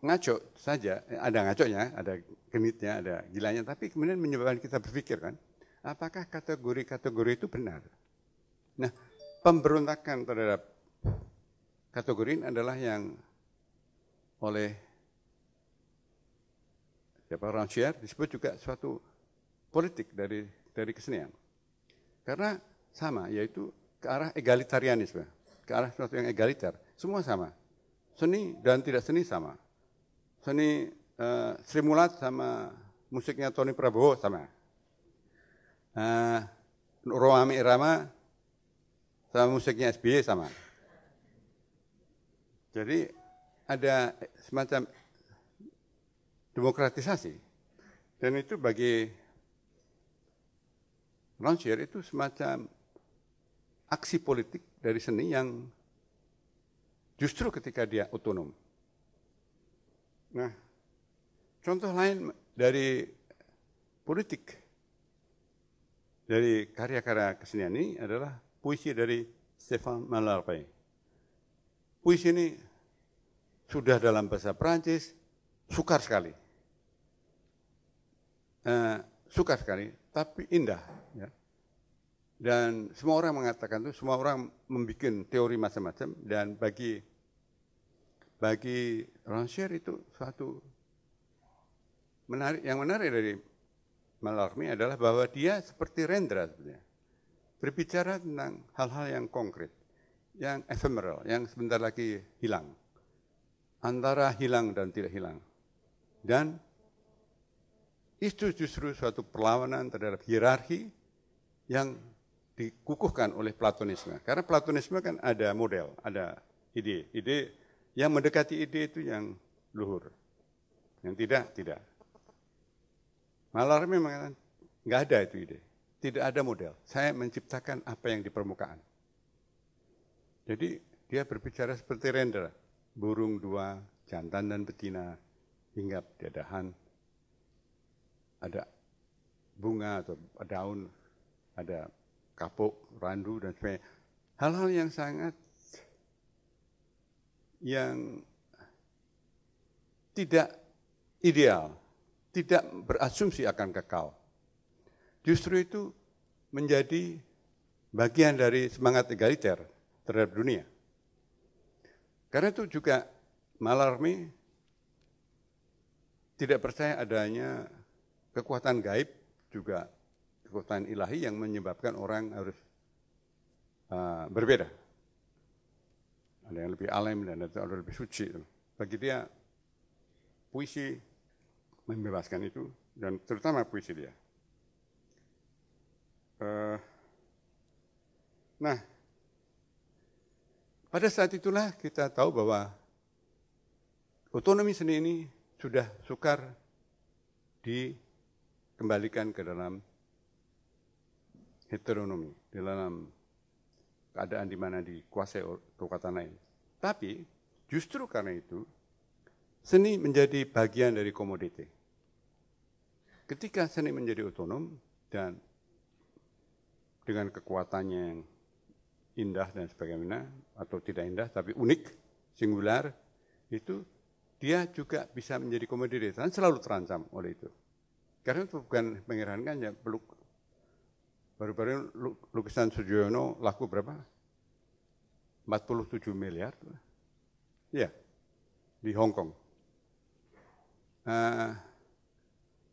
ngaco saja, ada ngaconya, ada genitnya, ada gilanya, tapi kemudian menyebabkan kita berpikir kan, apakah kategori-kategori itu benar? Nah, pemberontakan terhadap kategori ini adalah yang oleh siapa Rancière disebut juga suatu politik dari dari kesenian. Karena sama, yaitu ke arah egalitarianisme, ke arah sesuatu yang egaliter. Semua sama. Seni dan tidak seni sama. Seni uh, Sri Mulat sama musiknya Tony Prabowo sama. Uh, eh, Roma Irama sama musiknya SBY sama. Jadi ada semacam demokratisasi dan itu bagi Launcher itu semacam aksi politik dari seni yang justru ketika dia otonom. Nah, contoh lain dari politik dari karya-karya kesenian ini adalah puisi dari Stefan Malarpe. Puisi ini sudah dalam bahasa Perancis, sukar sekali. Eh, sukar sekali, tapi indah dan semua orang mengatakan itu, semua orang membuat teori macam-macam dan bagi bagi Rancière itu suatu menarik yang menarik dari Malarmi adalah bahwa dia seperti Rendra sebenarnya. Berbicara tentang hal-hal yang konkret, yang ephemeral, yang sebentar lagi hilang. Antara hilang dan tidak hilang. Dan itu justru suatu perlawanan terhadap hierarki yang dikukuhkan oleh Platonisme. Karena Platonisme kan ada model, ada ide. Ide yang mendekati ide itu yang luhur. Yang tidak, tidak. malar memang nggak ada itu ide. Tidak ada model. Saya menciptakan apa yang di permukaan. Jadi dia berbicara seperti render. Burung dua, jantan dan betina, hinggap di dahan. Ada bunga atau daun, ada kapuk, randu, dan sebagainya. Hal-hal yang sangat yang tidak ideal, tidak berasumsi akan kekal. Justru itu menjadi bagian dari semangat egaliter terhadap dunia. Karena itu juga Malarmi tidak percaya adanya kekuatan gaib juga kekuatan ilahi yang menyebabkan orang harus uh, berbeda. Ada yang lebih alim dan ada yang lebih suci. Bagi dia puisi membebaskan itu dan terutama puisi dia. Uh, nah, pada saat itulah kita tahu bahwa otonomi seni ini sudah sukar dikembalikan ke dalam heteronomi di dalam keadaan di mana dikuasai kekuatan lain. Tapi justru karena itu seni menjadi bagian dari komoditi. Ketika seni menjadi otonom dan dengan kekuatannya yang indah dan sebagainya atau tidak indah tapi unik, singular itu dia juga bisa menjadi komoditi dan selalu terancam oleh itu. Karena itu bukan mengherankan ya peluk Baru-baru lukisan Sujoyono laku berapa? 47 miliar. Iya, di Hong Kong. Uh,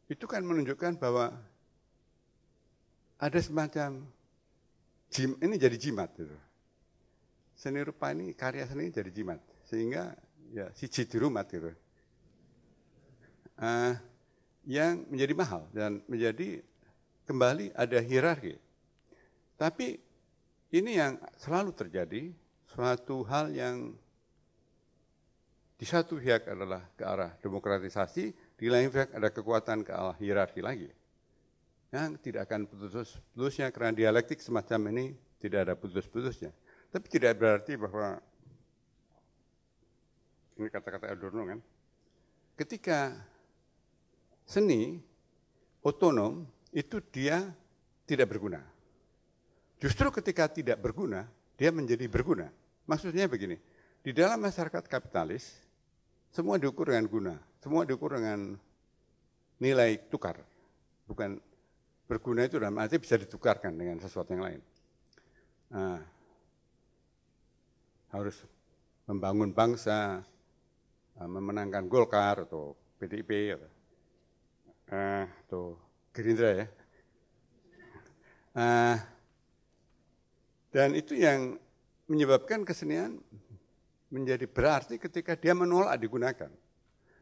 itu kan menunjukkan bahwa ada semacam jim, ini jadi jimat gitu. Seni rupa ini karya seni ini jadi jimat sehingga ya si di rumah gitu. Uh, eh, yang menjadi mahal dan menjadi kembali ada hierarki. Tapi ini yang selalu terjadi, suatu hal yang di satu pihak adalah ke arah demokratisasi, di lain pihak ada kekuatan ke arah hierarki lagi. Yang tidak akan putus-putusnya karena dialektik semacam ini tidak ada putus-putusnya. Tapi tidak berarti bahwa ini kata-kata Adorno kan. Ketika seni otonom itu dia tidak berguna. Justru ketika tidak berguna, dia menjadi berguna. Maksudnya begini, di dalam masyarakat kapitalis, semua diukur dengan guna, semua diukur dengan nilai tukar. Bukan berguna itu dalam arti bisa ditukarkan dengan sesuatu yang lain. Nah, harus membangun bangsa, eh, memenangkan Golkar atau PDIP atau, eh, atau Gerindra ya. Uh, dan itu yang menyebabkan kesenian menjadi berarti ketika dia menolak digunakan.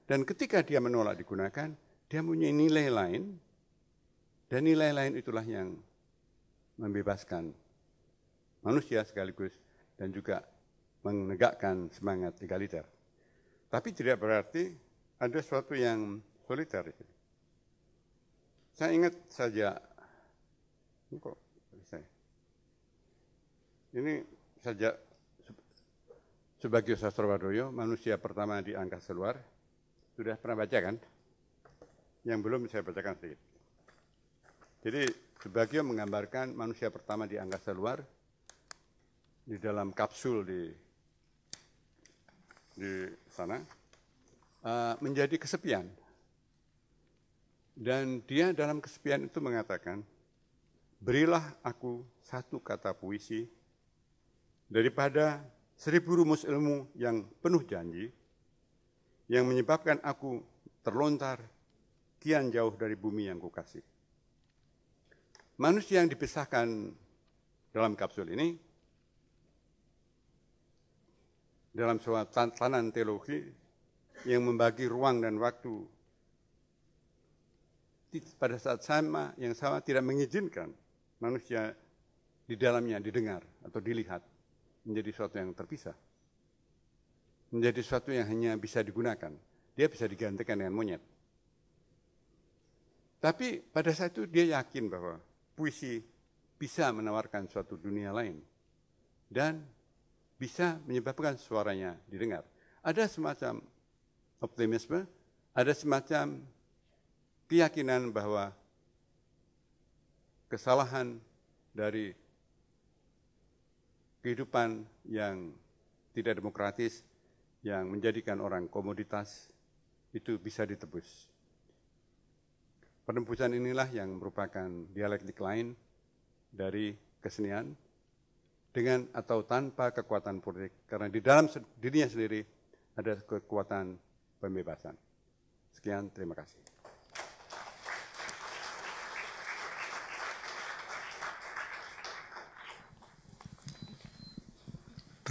Dan ketika dia menolak digunakan, dia punya nilai lain. Dan nilai lain itulah yang membebaskan manusia sekaligus dan juga menegakkan semangat egaliter. Tapi tidak berarti ada sesuatu yang soliter di saya ingat saja, ini kok Ini saja sebagai Sastrowadoyo, manusia pertama di angkasa luar, sudah pernah baca kan? Yang belum saya bacakan sedikit. Jadi sebagai menggambarkan manusia pertama di angkasa luar di dalam kapsul di di sana eh, menjadi kesepian dan dia dalam kesepian itu mengatakan, berilah aku satu kata puisi daripada seribu rumus ilmu yang penuh janji, yang menyebabkan aku terlontar kian jauh dari bumi yang kukasih. Manusia yang dipisahkan dalam kapsul ini, dalam suatu tanan teologi yang membagi ruang dan waktu pada saat sama yang sama tidak mengizinkan manusia di dalamnya didengar atau dilihat menjadi sesuatu yang terpisah. Menjadi sesuatu yang hanya bisa digunakan. Dia bisa digantikan dengan monyet. Tapi pada saat itu dia yakin bahwa puisi bisa menawarkan suatu dunia lain dan bisa menyebabkan suaranya didengar. Ada semacam optimisme, ada semacam keyakinan bahwa kesalahan dari kehidupan yang tidak demokratis yang menjadikan orang komoditas itu bisa ditebus. Penembusan inilah yang merupakan dialektik lain dari kesenian dengan atau tanpa kekuatan politik karena di dalam dirinya sendiri ada kekuatan pembebasan. Sekian, terima kasih.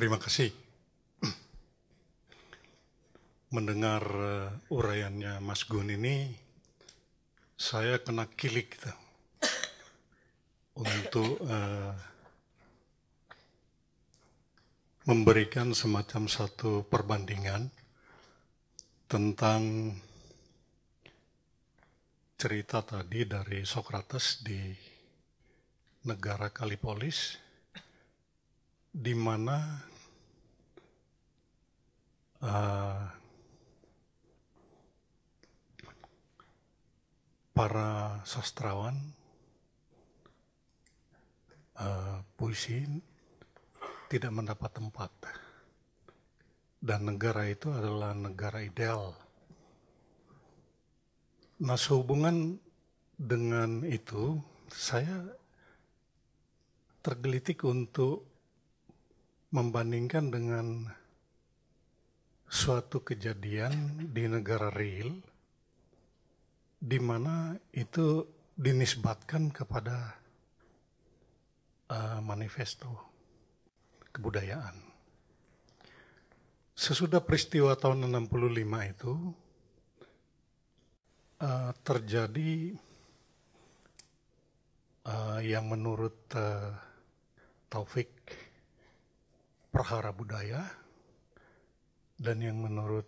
Terima kasih. Mendengar eh, uraiannya Mas Gun ini, saya kena kilik gitu. untuk uh, memberikan semacam satu perbandingan tentang cerita tadi dari Sokrates di negara Kalipolis, di mana Eh, para sastrawan uh, puisi tidak mendapat tempat dan negara itu adalah negara ideal. Nah, sehubungan dengan itu, saya tergelitik untuk membandingkan dengan suatu kejadian di negara real di mana itu dinisbatkan kepada uh, manifesto kebudayaan. Sesudah peristiwa tahun 65 itu uh, terjadi uh, yang menurut uh, Taufik Perhara Budaya dan yang menurut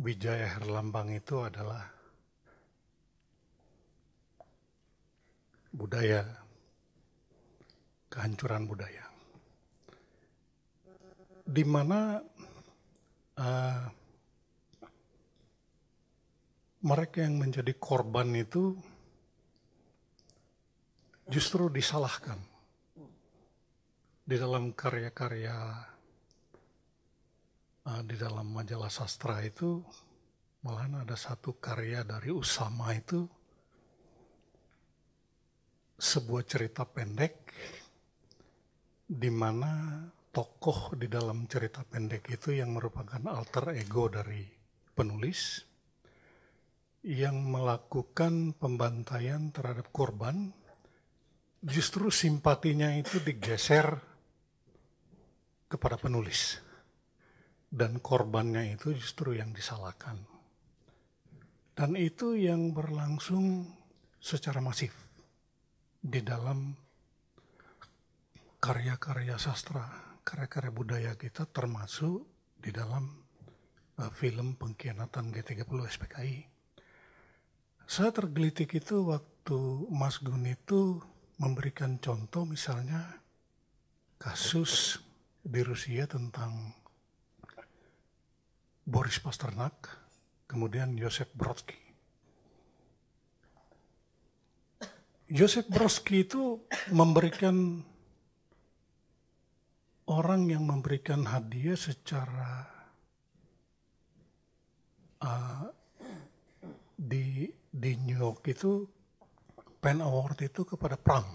Wijaya Herlambang itu adalah budaya, kehancuran budaya. Di mana uh, mereka yang menjadi korban itu justru disalahkan di dalam karya-karya uh, di dalam majalah sastra itu malahan ada satu karya dari Usama itu sebuah cerita pendek di mana tokoh di dalam cerita pendek itu yang merupakan alter ego dari penulis yang melakukan pembantaian terhadap korban justru simpatinya itu digeser kepada penulis dan korbannya itu justru yang disalahkan. Dan itu yang berlangsung secara masif di dalam karya-karya sastra, karya-karya budaya kita termasuk di dalam eh, film pengkhianatan G30 SPKI. Saya tergelitik itu waktu Mas Gun itu memberikan contoh misalnya kasus di Rusia tentang Boris Pasternak, kemudian Josep Brodsky. Josep Brodsky itu memberikan orang yang memberikan hadiah secara uh, di di New York itu Pen Award itu kepada Pram,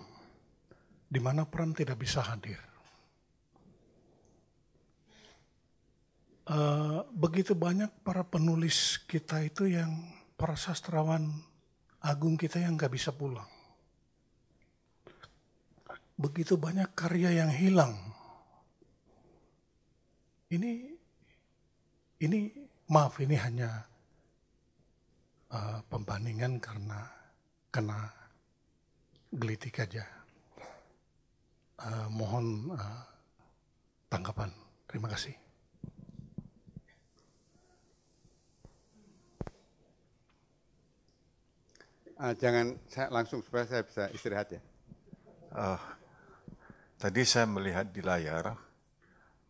di mana Pram tidak bisa hadir. Eh, begitu banyak para penulis kita itu yang para sastrawan agung kita yang nggak bisa pulang. Begitu banyak karya yang hilang. Ini ini maaf ini hanya uh, pembandingan karena kena gelitik aja. Uh, mohon uh, tanggapan. Terima kasih. Uh, jangan saya langsung supaya saya bisa istirahat ya. Uh, tadi saya melihat di layar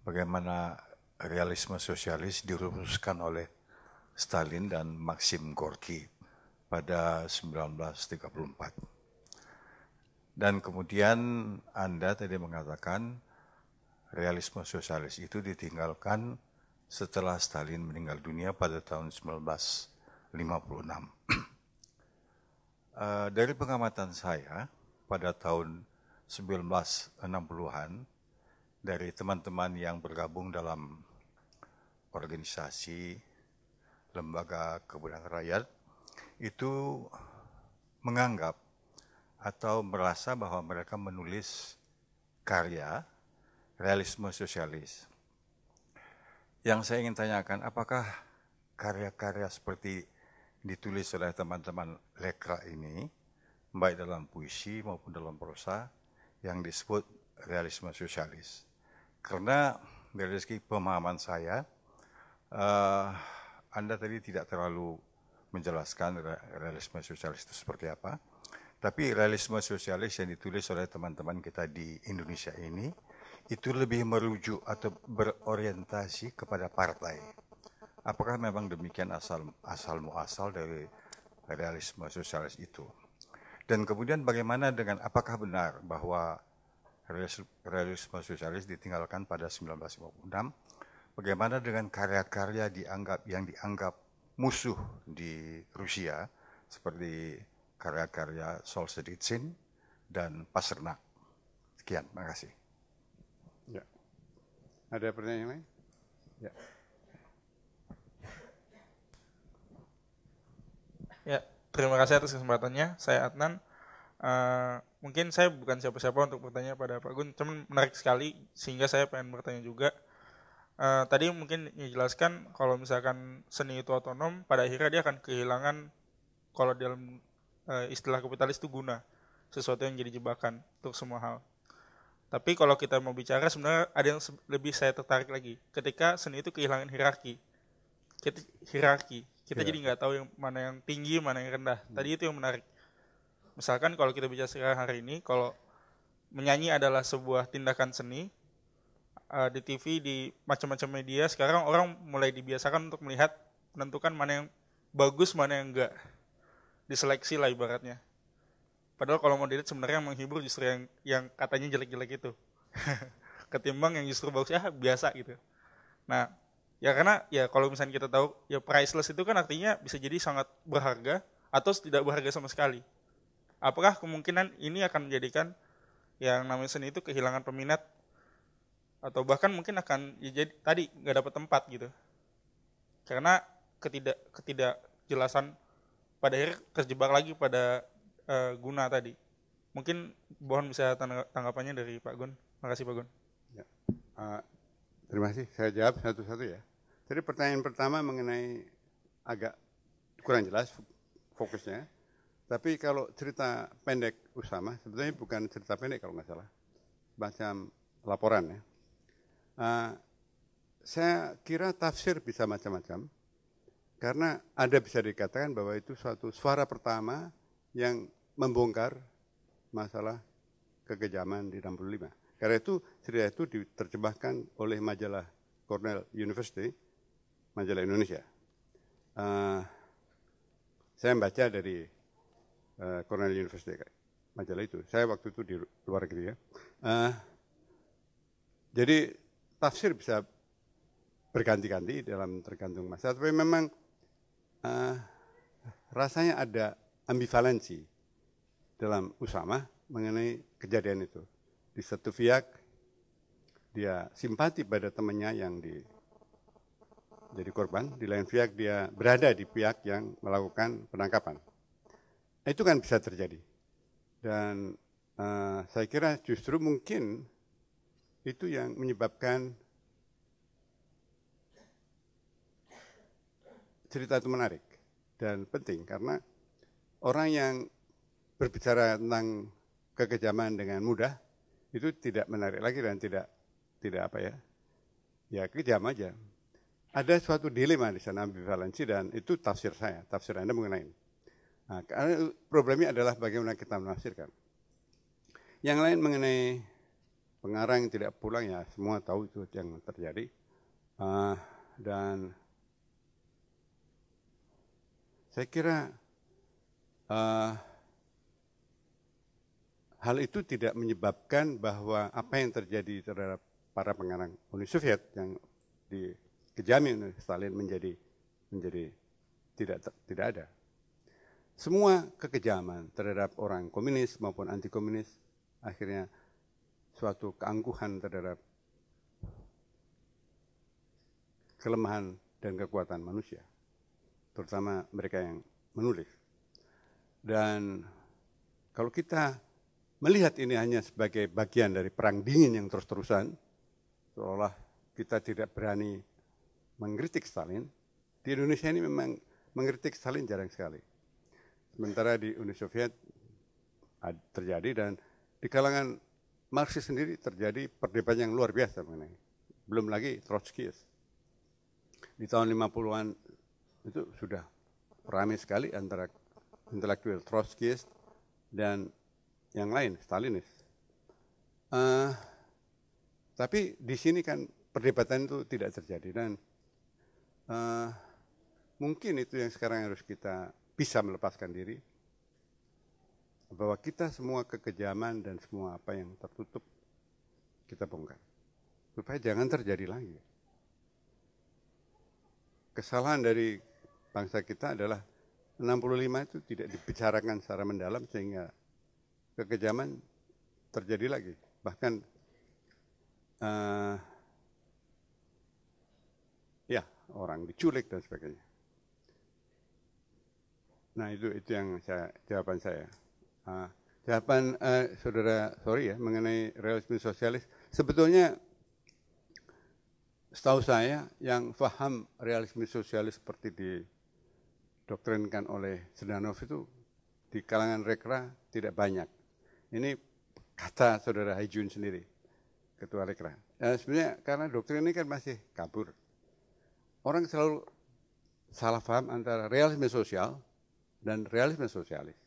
bagaimana realisme sosialis dirumuskan oleh Stalin dan Maxim Gorky pada 1934. Dan kemudian Anda tadi mengatakan realisme sosialis itu ditinggalkan setelah Stalin meninggal dunia pada tahun 1956. Eh, dari pengamatan saya pada tahun 1960-an dari teman-teman yang bergabung dalam organisasi lembaga kebudayaan rakyat itu menganggap atau merasa bahwa mereka menulis karya realisme sosialis. Yang saya ingin tanyakan, apakah karya-karya seperti ditulis oleh teman-teman lekra ini, baik dalam puisi maupun dalam prosa, yang disebut realisme sosialis. Karena dari segi pemahaman saya, uh, Anda tadi tidak terlalu menjelaskan realisme sosialis itu seperti apa, tapi realisme sosialis yang ditulis oleh teman-teman kita di Indonesia ini, itu lebih merujuk atau berorientasi kepada partai Apakah memang demikian asal asal muasal dari realisme sosialis itu? Dan kemudian bagaimana dengan apakah benar bahwa realisme sosialis ditinggalkan pada 1956? Bagaimana dengan karya-karya dianggap yang dianggap musuh di Rusia seperti karya-karya Solzhenitsyn dan Pasternak? Sekian, terima Ya. Ada pertanyaan lain? Ya. Ya, terima kasih atas kesempatannya. Saya Adnan. Uh, mungkin saya bukan siapa-siapa untuk bertanya pada Pak Gun, cuman menarik sekali sehingga saya pengen bertanya juga. Uh, tadi mungkin dijelaskan kalau misalkan seni itu otonom, pada akhirnya dia akan kehilangan kalau dalam uh, istilah kapitalis itu guna, sesuatu yang jadi jebakan untuk semua hal. Tapi kalau kita mau bicara sebenarnya ada yang lebih saya tertarik lagi. Ketika seni itu kehilangan hierarki. Hierarki. Kita yeah. jadi nggak tahu yang mana yang tinggi, mana yang rendah. Hmm. Tadi itu yang menarik. Misalkan kalau kita bicara sekarang hari ini, kalau menyanyi adalah sebuah tindakan seni uh, di TV, di macam-macam media, sekarang orang mulai dibiasakan untuk melihat menentukan mana yang bagus, mana yang enggak. Diseleksi lah ibaratnya. Padahal kalau mau dilihat sebenarnya yang menghibur justru yang yang katanya jelek-jelek itu. Ketimbang yang justru bagus ya biasa gitu. Nah, Ya karena ya kalau misalnya kita tahu ya priceless itu kan artinya bisa jadi sangat berharga atau tidak berharga sama sekali. Apakah kemungkinan ini akan menjadikan yang namanya seni itu kehilangan peminat atau bahkan mungkin akan ya jadi tadi nggak dapat tempat gitu karena ketidak ketidakjelasan pada akhir terjebak lagi pada uh, guna tadi mungkin Bohon bisa tanggapannya dari Pak Gun makasih Pak Gun ya. uh, terima kasih saya jawab satu-satu ya jadi pertanyaan pertama mengenai agak kurang jelas fokusnya. Tapi kalau cerita pendek Usama, sebetulnya bukan cerita pendek kalau nggak salah. Macam laporan ya. Uh, saya kira tafsir bisa macam-macam. Karena ada bisa dikatakan bahwa itu suatu suara pertama yang membongkar masalah kekejaman di 65. Karena itu cerita itu diterjemahkan oleh majalah Cornell University majalah Indonesia. Uh, saya membaca dari uh, Cornell University majalah itu. Saya waktu itu di luar negeri ya. Uh, jadi tafsir bisa berganti-ganti dalam tergantung masa, tapi memang uh, rasanya ada ambivalensi dalam Usama mengenai kejadian itu. Di satu pihak dia simpati pada temannya yang di jadi korban, di lain pihak dia berada di pihak yang melakukan penangkapan. Nah, itu kan bisa terjadi. Dan uh, saya kira justru mungkin itu yang menyebabkan cerita itu menarik dan penting karena orang yang berbicara tentang kekejaman dengan mudah itu tidak menarik lagi dan tidak tidak apa ya ya kejam aja ada suatu dilema di sana ambivalensi dan itu tafsir saya, tafsir Anda mengenai ini. Nah, karena problemnya adalah bagaimana kita menafsirkan. Yang lain mengenai pengarang yang tidak pulang ya semua tahu itu yang terjadi. Uh, dan saya kira uh, hal itu tidak menyebabkan bahwa apa yang terjadi terhadap para pengarang Uni Soviet yang di kejamin oleh Stalin menjadi menjadi tidak tidak ada. Semua kekejaman terhadap orang komunis maupun anti komunis akhirnya suatu keangkuhan terhadap kelemahan dan kekuatan manusia, terutama mereka yang menulis. Dan kalau kita melihat ini hanya sebagai bagian dari perang dingin yang terus-terusan, seolah kita tidak berani mengkritik Stalin, di Indonesia ini memang mengkritik Stalin jarang sekali. Sementara di Uni Soviet terjadi dan di kalangan Marxis sendiri terjadi perdebatan yang luar biasa mengenai. Belum lagi Trotsky Di tahun 50-an itu sudah ramai sekali antara intelektual Trotsky dan yang lain, Stalinis. Uh, eh, tapi di sini kan perdebatan itu tidak terjadi dan uh, mungkin itu yang sekarang harus kita bisa melepaskan diri bahwa kita semua kekejaman dan semua apa yang tertutup kita bongkar supaya jangan terjadi lagi. Kesalahan dari bangsa kita adalah 65 itu tidak dibicarakan secara mendalam sehingga kekejaman terjadi lagi. Bahkan uh, ya orang diculik dan sebagainya. Nah itu itu yang saya, jawaban saya. Uh, jawaban uh, saudara sorry ya mengenai realisme sosialis sebetulnya setahu saya yang paham realisme sosialis seperti didoktrinkan oleh Sedanov itu di kalangan rekra tidak banyak. Ini kata saudara Haijun sendiri, ketua rekra. Eh, sebenarnya karena doktrin ini kan masih kabur orang selalu salah paham antara realisme sosial dan realisme sosialis.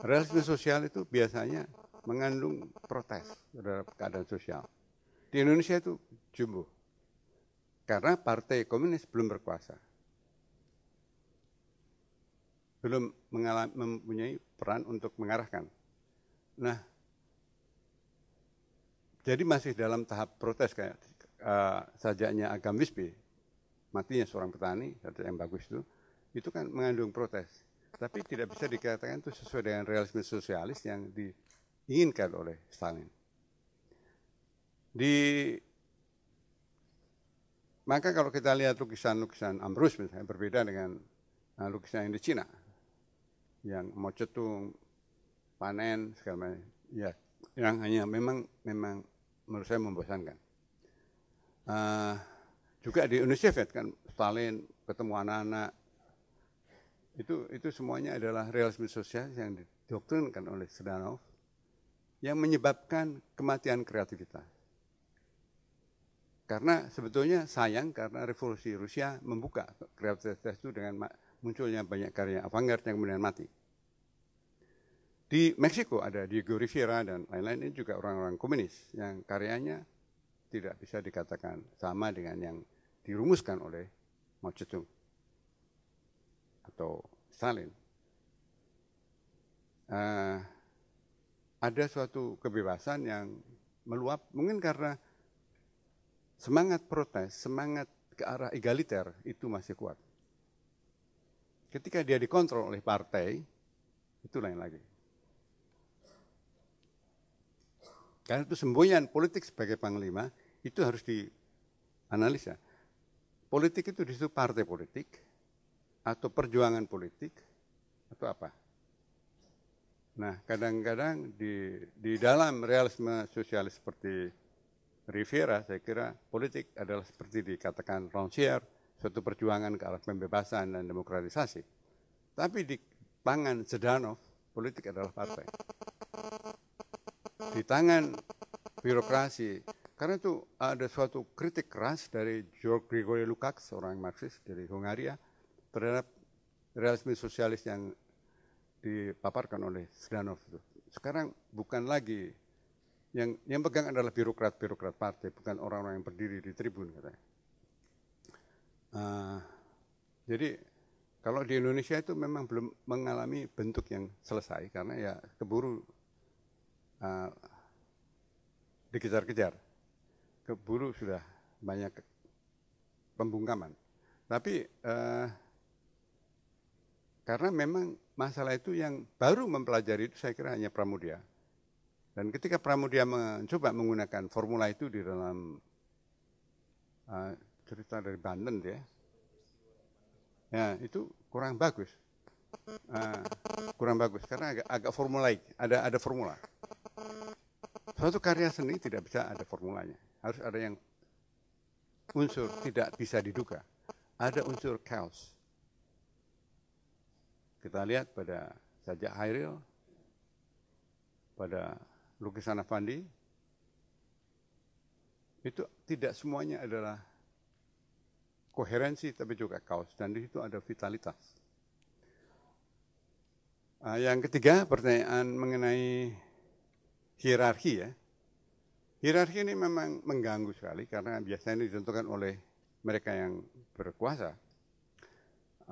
Realisme sosial itu biasanya mengandung protes terhadap keadaan sosial. Di Indonesia itu jumbo. Karena partai komunis belum berkuasa. Belum mengalami, mempunyai peran untuk mengarahkan. Nah, jadi masih dalam tahap protes kayak uh, sajaknya Agam Wispi matinya seorang petani, atau yang bagus itu, itu kan mengandung protes. Tapi tidak bisa dikatakan itu sesuai dengan realisme sosialis yang diinginkan oleh Stalin. Di maka kalau kita lihat lukisan-lukisan Ambrus misalnya berbeda dengan uh, lukisan yang di Cina, yang mau cetung, panen segala macam, ya yang hanya memang memang menurut saya membosankan. Uh, juga di UNICEF ya kan Stalin ketemu anak-anak itu itu semuanya adalah realisme sosial yang didoktrinkan oleh Sedanov yang menyebabkan kematian kreativitas. Karena sebetulnya sayang karena revolusi Rusia membuka kreativitas itu dengan munculnya banyak karya avant-garde yang kemudian mati. Di Meksiko ada Diego Rivera dan lain-lain ini juga orang-orang komunis yang karyanya tidak bisa dikatakan sama dengan yang dirumuskan oleh Mao Zedong atau Stalin. Uh, ada suatu kebebasan yang meluap, mungkin karena semangat protes, semangat ke arah egaliter itu masih kuat. Ketika dia dikontrol oleh partai, itu lain lagi. Karena itu semboyan politik sebagai panglima itu harus dianalisa. Politik itu disitu partai politik atau perjuangan politik atau apa. Nah, kadang-kadang di di dalam realisme sosialis seperti Rivera, saya kira politik adalah seperti dikatakan Rancière, suatu perjuangan ke arah pembebasan dan demokratisasi. Tapi di tangan Sedanov, politik adalah partai. Di tangan birokrasi karena itu ada suatu kritik keras dari George Gregory Lukács, seorang Marxis dari Hungaria, terhadap realisme sosialis yang dipaparkan oleh Sdanov. Sekarang bukan lagi yang yang pegang adalah birokrat-birokrat partai, bukan orang-orang yang berdiri di tribun katanya. Uh, jadi kalau di Indonesia itu memang belum mengalami bentuk yang selesai karena ya keburu uh, dikejar-kejar keburu sudah banyak pembungkaman. Tapi eh, karena memang masalah itu yang baru mempelajari itu saya kira hanya Pramudia. Dan ketika Pramudia mencoba menggunakan formula itu di dalam eh, cerita dari Banten ya, ya itu kurang bagus, uh, kurang bagus karena agak, agak formulaik, ada ada formula. Suatu karya seni tidak bisa ada formulanya harus ada yang unsur tidak bisa diduga. Ada unsur chaos. Kita lihat pada sajak Hairil, pada lukisan Afandi, itu tidak semuanya adalah koherensi tapi juga kaos dan di situ ada vitalitas. Ah, yang ketiga pertanyaan mengenai hierarki ya. Hierarki ini memang mengganggu sekali karena biasanya ini ditentukan oleh mereka yang berkuasa.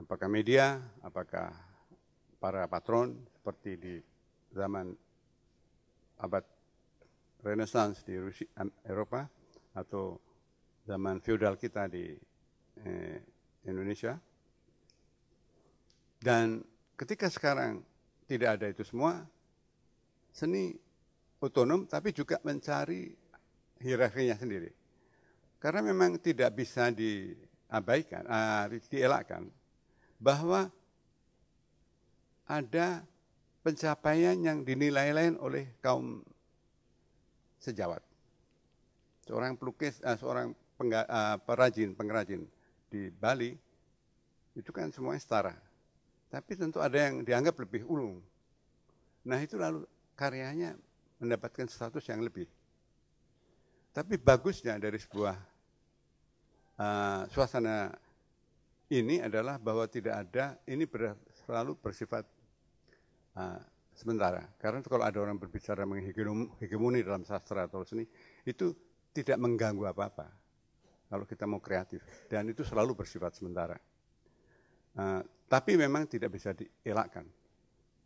Apakah media, apakah para patron seperti di zaman abad Renaissance di Rusia, Eropa atau zaman feudal kita di eh, Indonesia. Dan ketika sekarang tidak ada itu semua, seni otonom tapi juga mencari hierarkinya sendiri. Karena memang tidak bisa diabaikan, uh, dielakkan bahwa ada pencapaian yang dinilai lain oleh kaum sejawat. Seorang pelukis, uh, seorang pengga, uh, perajin, pengrajin di Bali itu kan semuanya setara. Tapi tentu ada yang dianggap lebih ulung. Nah itu lalu karyanya mendapatkan status yang lebih. Tapi bagusnya dari sebuah uh, suasana ini adalah bahwa tidak ada, ini ber, selalu bersifat uh, sementara. Karena kalau ada orang berbicara menghegemoni dalam sastra atau seni, itu tidak mengganggu apa-apa. Kalau kita mau kreatif. Dan itu selalu bersifat sementara. Uh, tapi memang tidak bisa dielakkan.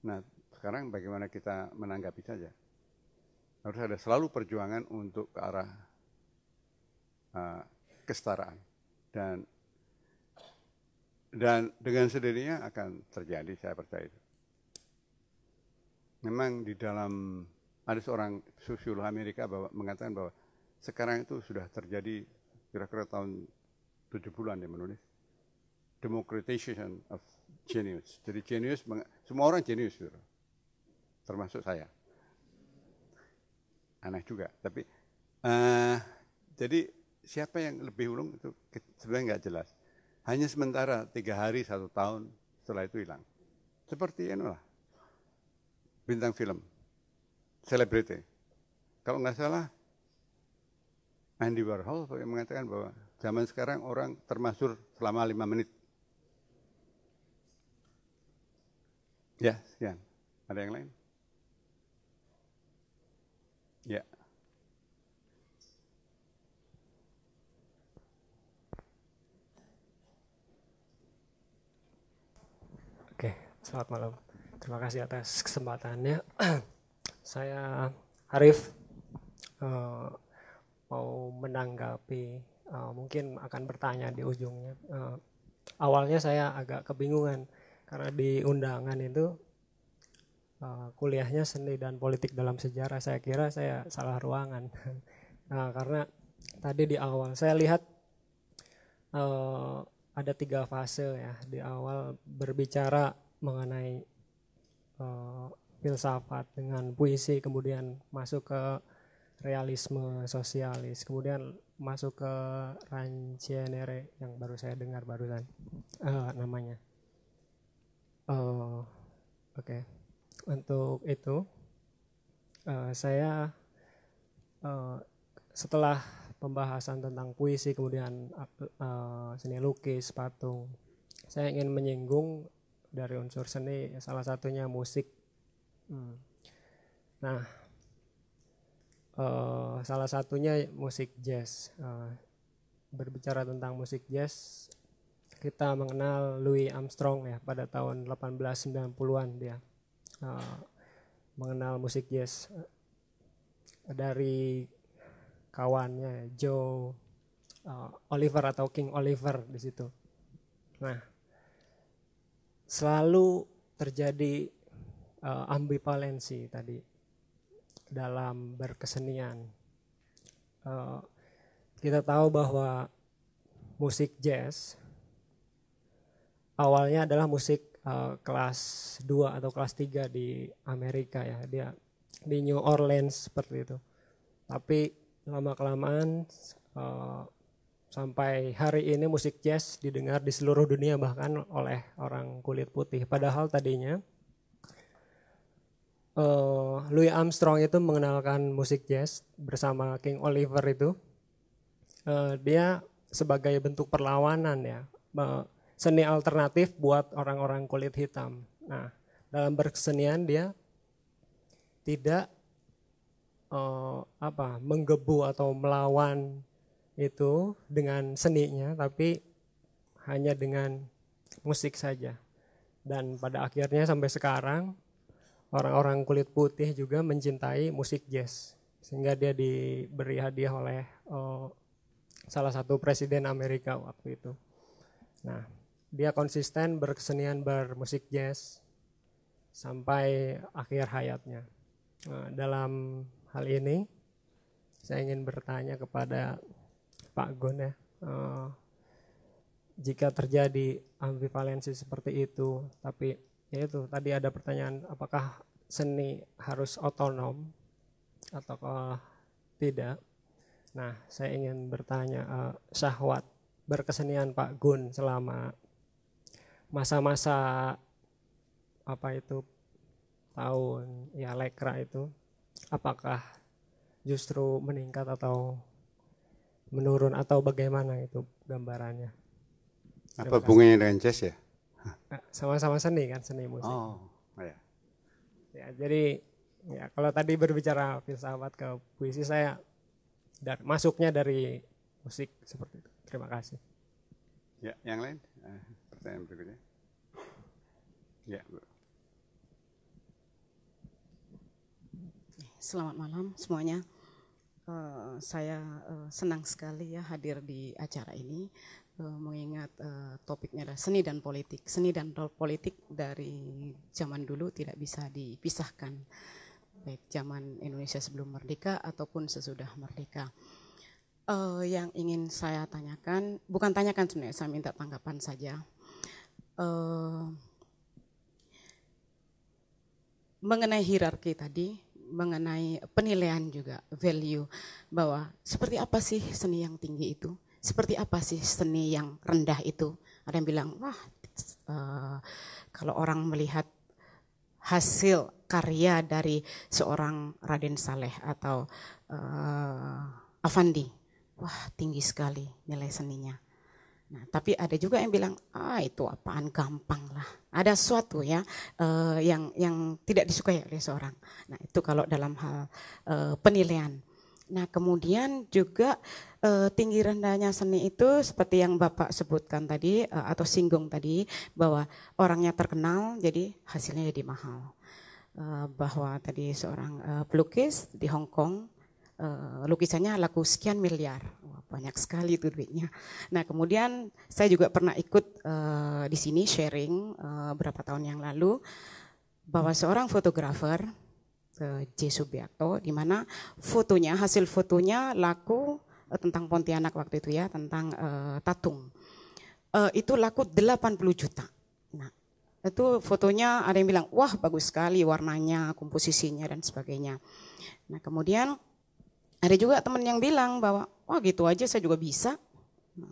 Nah, sekarang bagaimana kita menanggapi saja? harus ada selalu perjuangan untuk ke arah uh, kesetaraan dan dan dengan sendirinya akan terjadi saya percaya itu. Memang di dalam ada seorang sosiolog Amerika bahwa, mengatakan bahwa sekarang itu sudah terjadi kira-kira tahun 70-an dia menulis democratization of genius. Jadi genius semua orang genius, gitu. termasuk saya aneh juga. Tapi uh, jadi siapa yang lebih ulung itu sebenarnya nggak jelas. Hanya sementara tiga hari satu tahun setelah itu hilang. Seperti inilah bintang film, selebriti. Kalau nggak salah Andy Warhol yang mengatakan bahwa zaman sekarang orang termasuk selama lima menit. Ya, sekian. Ada yang lain? Selamat malam. Terima kasih atas kesempatannya. Saya Arif uh, mau menanggapi uh, mungkin akan bertanya di ujungnya. Uh, awalnya saya agak kebingungan karena di undangan itu uh, kuliahnya seni dan politik dalam sejarah. Saya kira saya salah ruangan. nah, karena tadi di awal saya lihat uh, ada tiga fase ya. Di awal berbicara mengenai uh, filsafat dengan puisi kemudian masuk ke realisme sosialis kemudian masuk ke rancenere yang baru saya dengar barusan uh, namanya uh, oke okay. untuk itu uh, saya uh, setelah pembahasan tentang puisi kemudian uh, seni lukis patung saya ingin menyinggung dari unsur seni salah satunya musik hmm. nah uh, salah satunya musik jazz uh, berbicara tentang musik jazz kita mengenal Louis Armstrong ya pada tahun 1890-an dia uh, mengenal musik jazz dari kawannya Joe uh, Oliver atau King Oliver di situ. Nah, selalu terjadi uh, ambivalensi tadi dalam berkesenian. Uh, kita tahu bahwa musik jazz awalnya adalah musik uh, kelas 2 atau kelas 3 di Amerika ya, dia di New Orleans seperti itu. Tapi lama kelamaan uh, sampai hari ini musik jazz didengar di seluruh dunia bahkan oleh orang kulit putih. Padahal tadinya uh, Louis Armstrong itu mengenalkan musik jazz bersama King Oliver itu. Uh, dia sebagai bentuk perlawanan ya, uh, seni alternatif buat orang-orang kulit hitam. Nah, dalam berkesenian dia tidak uh, apa menggebu atau melawan itu dengan seninya tapi hanya dengan musik saja. Dan pada akhirnya sampai sekarang orang-orang kulit putih juga mencintai musik jazz sehingga dia diberi hadiah oleh oh, salah satu presiden Amerika waktu itu. Nah, dia konsisten berkesenian bermusik jazz sampai akhir hayatnya. Nah, dalam hal ini saya ingin bertanya kepada Pak Gun ya. Uh, jika terjadi ambivalensi seperti itu, tapi ya itu tadi ada pertanyaan apakah seni harus otonom atau tidak? Nah, saya ingin bertanya uh, syahwat berkesenian Pak Gun selama masa-masa apa itu tahun ya lekra itu apakah justru meningkat atau menurun atau bagaimana itu gambarannya? Apa bunganya dengan jazz ya? Ah, sama-sama seni kan seni musik. Oh, oh ya. Ya jadi ya kalau tadi berbicara filsafat ke puisi saya dan masuknya dari musik seperti itu. Terima kasih. Ya, yang lain ah, pertanyaan berikutnya. Ya, Selamat malam semuanya. Eh, saya uh, senang sekali ya hadir di acara ini uh, mengingat uh, topiknya adalah seni dan politik. Seni dan politik dari zaman dulu tidak bisa dipisahkan baik zaman Indonesia sebelum merdeka ataupun sesudah merdeka. Uh, yang ingin saya tanyakan, bukan tanyakan sebenarnya, saya minta tanggapan saja. Uh, mengenai hierarki tadi, mengenai penilaian juga value bahwa seperti apa sih seni yang tinggi itu seperti apa sih seni yang rendah itu ada yang bilang wah uh, kalau orang melihat hasil karya dari seorang Raden Saleh atau uh, Avandi wah tinggi sekali nilai seninya nah tapi ada juga yang bilang ah itu apaan gampang lah ada suatu ya uh, yang yang tidak disukai oleh seorang. Nah itu kalau dalam hal uh, penilaian. Nah kemudian juga uh, tinggi rendahnya seni itu seperti yang bapak sebutkan tadi uh, atau singgung tadi bahwa orangnya terkenal jadi hasilnya jadi mahal. Uh, bahwa tadi seorang uh, pelukis di Hong Kong uh, lukisannya laku sekian miliar. Wah, banyak sekali itu duitnya. Nah kemudian saya juga pernah ikut uh, di sini sharing uh, berapa tahun yang lalu bahwa seorang fotografer J Subiakto di mana fotonya hasil fotonya laku tentang Pontianak waktu itu ya tentang uh, Tatung uh, itu laku 80 juta. Nah itu fotonya ada yang bilang wah bagus sekali warnanya komposisinya dan sebagainya. Nah kemudian ada juga teman yang bilang bahwa, wah gitu aja saya juga bisa. Nah,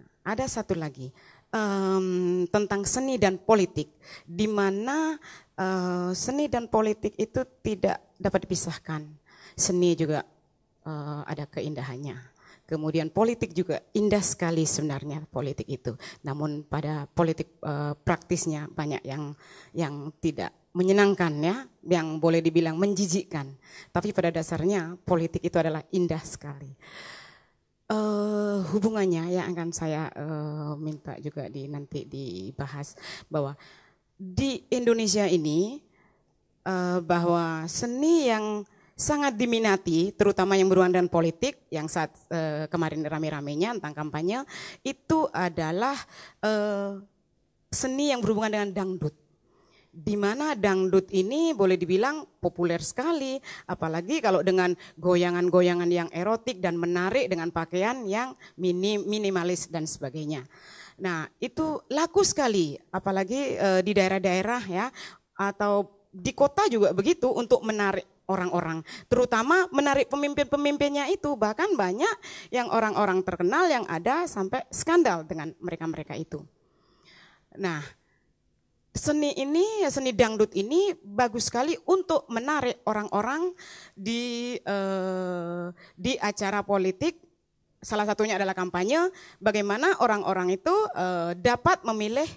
nah, ada satu lagi um, tentang seni dan politik, di mana uh, seni dan politik itu tidak dapat dipisahkan. Seni juga uh, ada keindahannya. Kemudian politik juga indah sekali sebenarnya politik itu. Namun pada politik uh, praktisnya banyak yang yang tidak menyenangkan ya, yang boleh dibilang menjijikkan. Tapi pada dasarnya politik itu adalah indah sekali. Uh, hubungannya yang akan saya uh, minta juga di nanti dibahas bahwa di Indonesia ini uh, bahwa seni yang sangat diminati, terutama yang dengan politik, yang saat uh, kemarin rame-ramenya tentang kampanye, itu adalah uh, seni yang berhubungan dengan dangdut di mana dangdut ini boleh dibilang populer sekali, apalagi kalau dengan goyangan-goyangan yang erotik dan menarik dengan pakaian yang minim, minimalis dan sebagainya. Nah, itu laku sekali, apalagi e, di daerah-daerah ya atau di kota juga begitu untuk menarik orang-orang, terutama menarik pemimpin-pemimpinnya itu bahkan banyak yang orang-orang terkenal yang ada sampai skandal dengan mereka-mereka itu. Nah, seni ini, seni dangdut ini bagus sekali untuk menarik orang-orang di eh, di acara politik. Salah satunya adalah kampanye. Bagaimana orang-orang itu eh, dapat memilih,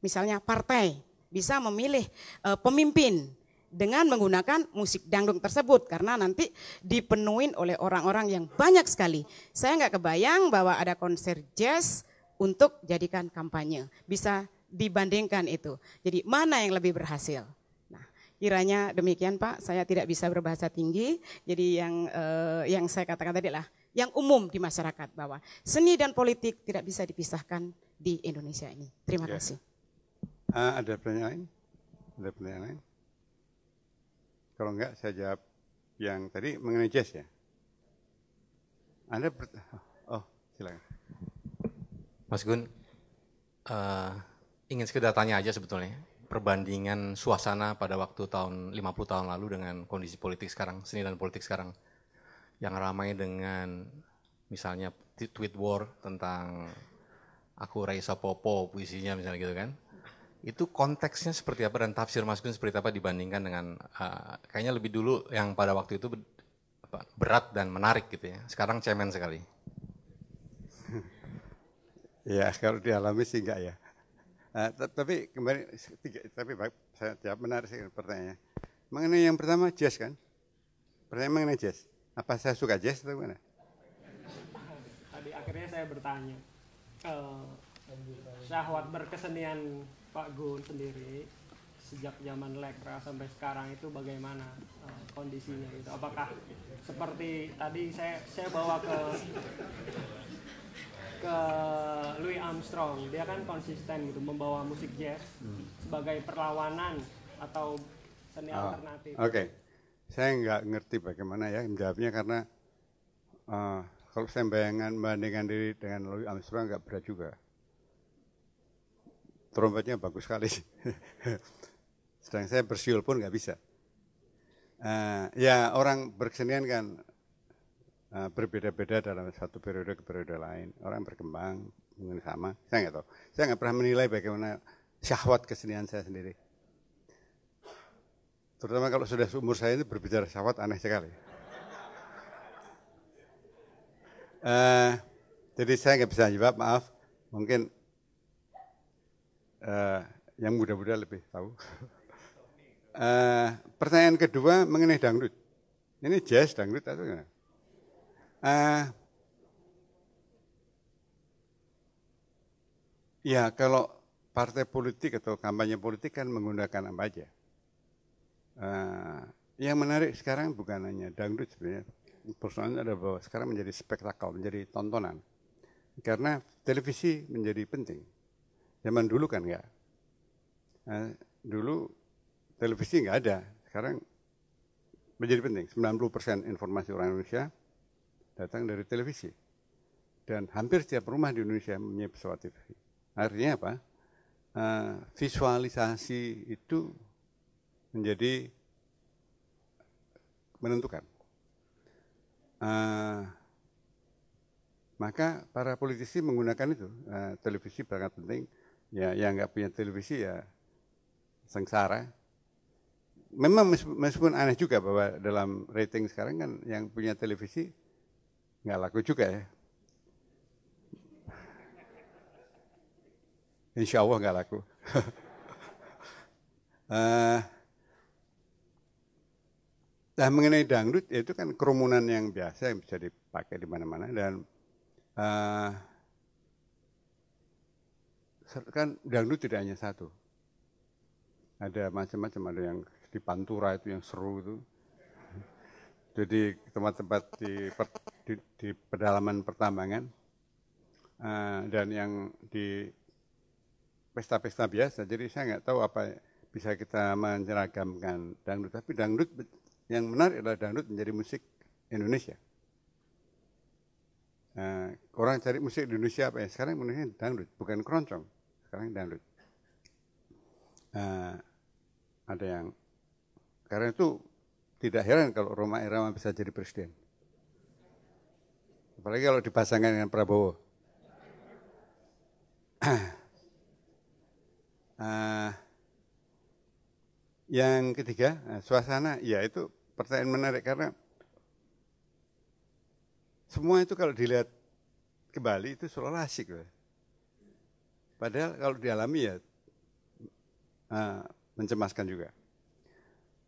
misalnya partai, bisa memilih eh, pemimpin dengan menggunakan musik dangdut tersebut karena nanti dipenuhin oleh orang-orang yang banyak sekali. Saya nggak kebayang bahwa ada konser jazz untuk jadikan kampanye. Bisa dibandingkan itu. Jadi mana yang lebih berhasil? Nah, kiranya demikian Pak, saya tidak bisa berbahasa tinggi. Jadi yang eh, yang saya katakan tadi lah, yang umum di masyarakat bahwa seni dan politik tidak bisa dipisahkan di Indonesia ini. Terima ya. kasih. Uh, ada pertanyaan lain? Ada pertanyaan lain? Kalau enggak saya jawab yang tadi mengenai jazz ya. Anda oh silakan. Mas Gun, uh, ingin sekedar tanya aja sebetulnya perbandingan suasana pada waktu tahun 50 tahun lalu dengan kondisi politik sekarang, seni dan politik sekarang yang ramai dengan misalnya tweet war tentang aku Raisa Popo puisinya misalnya gitu kan. Itu konteksnya seperti apa dan tafsir Mas Gun seperti apa dibandingkan dengan uh, kayaknya lebih dulu yang pada waktu itu berat dan menarik gitu ya. Sekarang cemen sekali. ya, kalau dialami sih enggak ya. Uh, tapi kembali tiga, tapi saya jawab menarik sih pertanyaannya. Mengenai yang pertama jazz kan? Pertanyaan mengenai jazz. Apa saya suka jazz atau mana? Tadi akhirnya saya bertanya. Uh, syahwat berkesenian Pak Gun sendiri sejak zaman lekra sampai sekarang itu bagaimana uh, kondisinya itu Apakah seperti tadi saya saya bawa ke ke Louis Armstrong dia kan konsisten gitu membawa musik jazz hmm. sebagai perlawanan atau seni oh, alternatif oke okay. saya nggak ngerti bagaimana ya menjawabnya karena uh, kalau saya bayangan bandingkan diri dengan Louis Armstrong nggak berat juga trompetnya bagus sekali sedang saya bersiul pun nggak bisa uh, ya orang berkesenian kan Eh, berbeda-beda dalam satu periode ke periode lain. Orang berkembang mungkin sama. Saya nggak tahu. Saya nggak pernah menilai bagaimana syahwat kesenian saya sendiri. Terutama kalau sudah umur saya ini berbicara syahwat aneh sekali. Uh, jadi saya nggak bisa jawab, maaf. Mungkin uh, yang muda-muda lebih tahu. Uh, pertanyaan kedua mengenai dangdut. Ini jazz dangdut atau gimana? Uh, ya kalau partai politik atau kampanye politik kan menggunakan apa aja. Uh, yang menarik sekarang bukan hanya dangdut sebenarnya, persoalannya ada bahwa sekarang menjadi spektakel, menjadi tontonan. Karena televisi menjadi penting. Zaman dulu kan enggak. Uh, eh, dulu televisi enggak ada, sekarang menjadi penting. 90% persen informasi orang Indonesia datang dari televisi. Dan hampir setiap rumah di Indonesia punya pesawat TV. Artinya apa? Eh, visualisasi itu menjadi menentukan. Eh, maka para politisi menggunakan itu eh, televisi sangat penting. Ya, yang nggak punya televisi ya sengsara. Memang meskipun aneh juga bahwa dalam rating sekarang kan yang punya televisi Nggak laku juga ya. Insya Allah nggak laku. uh, nah mengenai dangdut itu kan kerumunan yang biasa yang bisa dipakai di mana-mana dan uh, kan dangdut tidak hanya satu. Ada macam-macam ada yang di Pantura itu yang seru itu. Jadi tempat-tempat di di, di pedalaman pertambangan uh, eh, dan yang di pesta-pesta biasa. Jadi saya nggak tahu apa bisa kita menyeragamkan dangdut. Tapi dangdut yang menarik adalah dangdut menjadi musik Indonesia. Uh, orang cari musik Indonesia apa ya? Sekarang menurutnya dangdut, bukan keroncong. Sekarang dangdut. Uh, ada yang karena itu tidak heran kalau Roma Irama bisa jadi presiden. Apalagi kalau dipasangkan dengan Prabowo. uh, yang ketiga, eh, suasana, ya itu pertanyaan menarik karena semua itu kalau dilihat ke Bali itu seolah asik. Padahal kalau dialami ya uh, mencemaskan juga.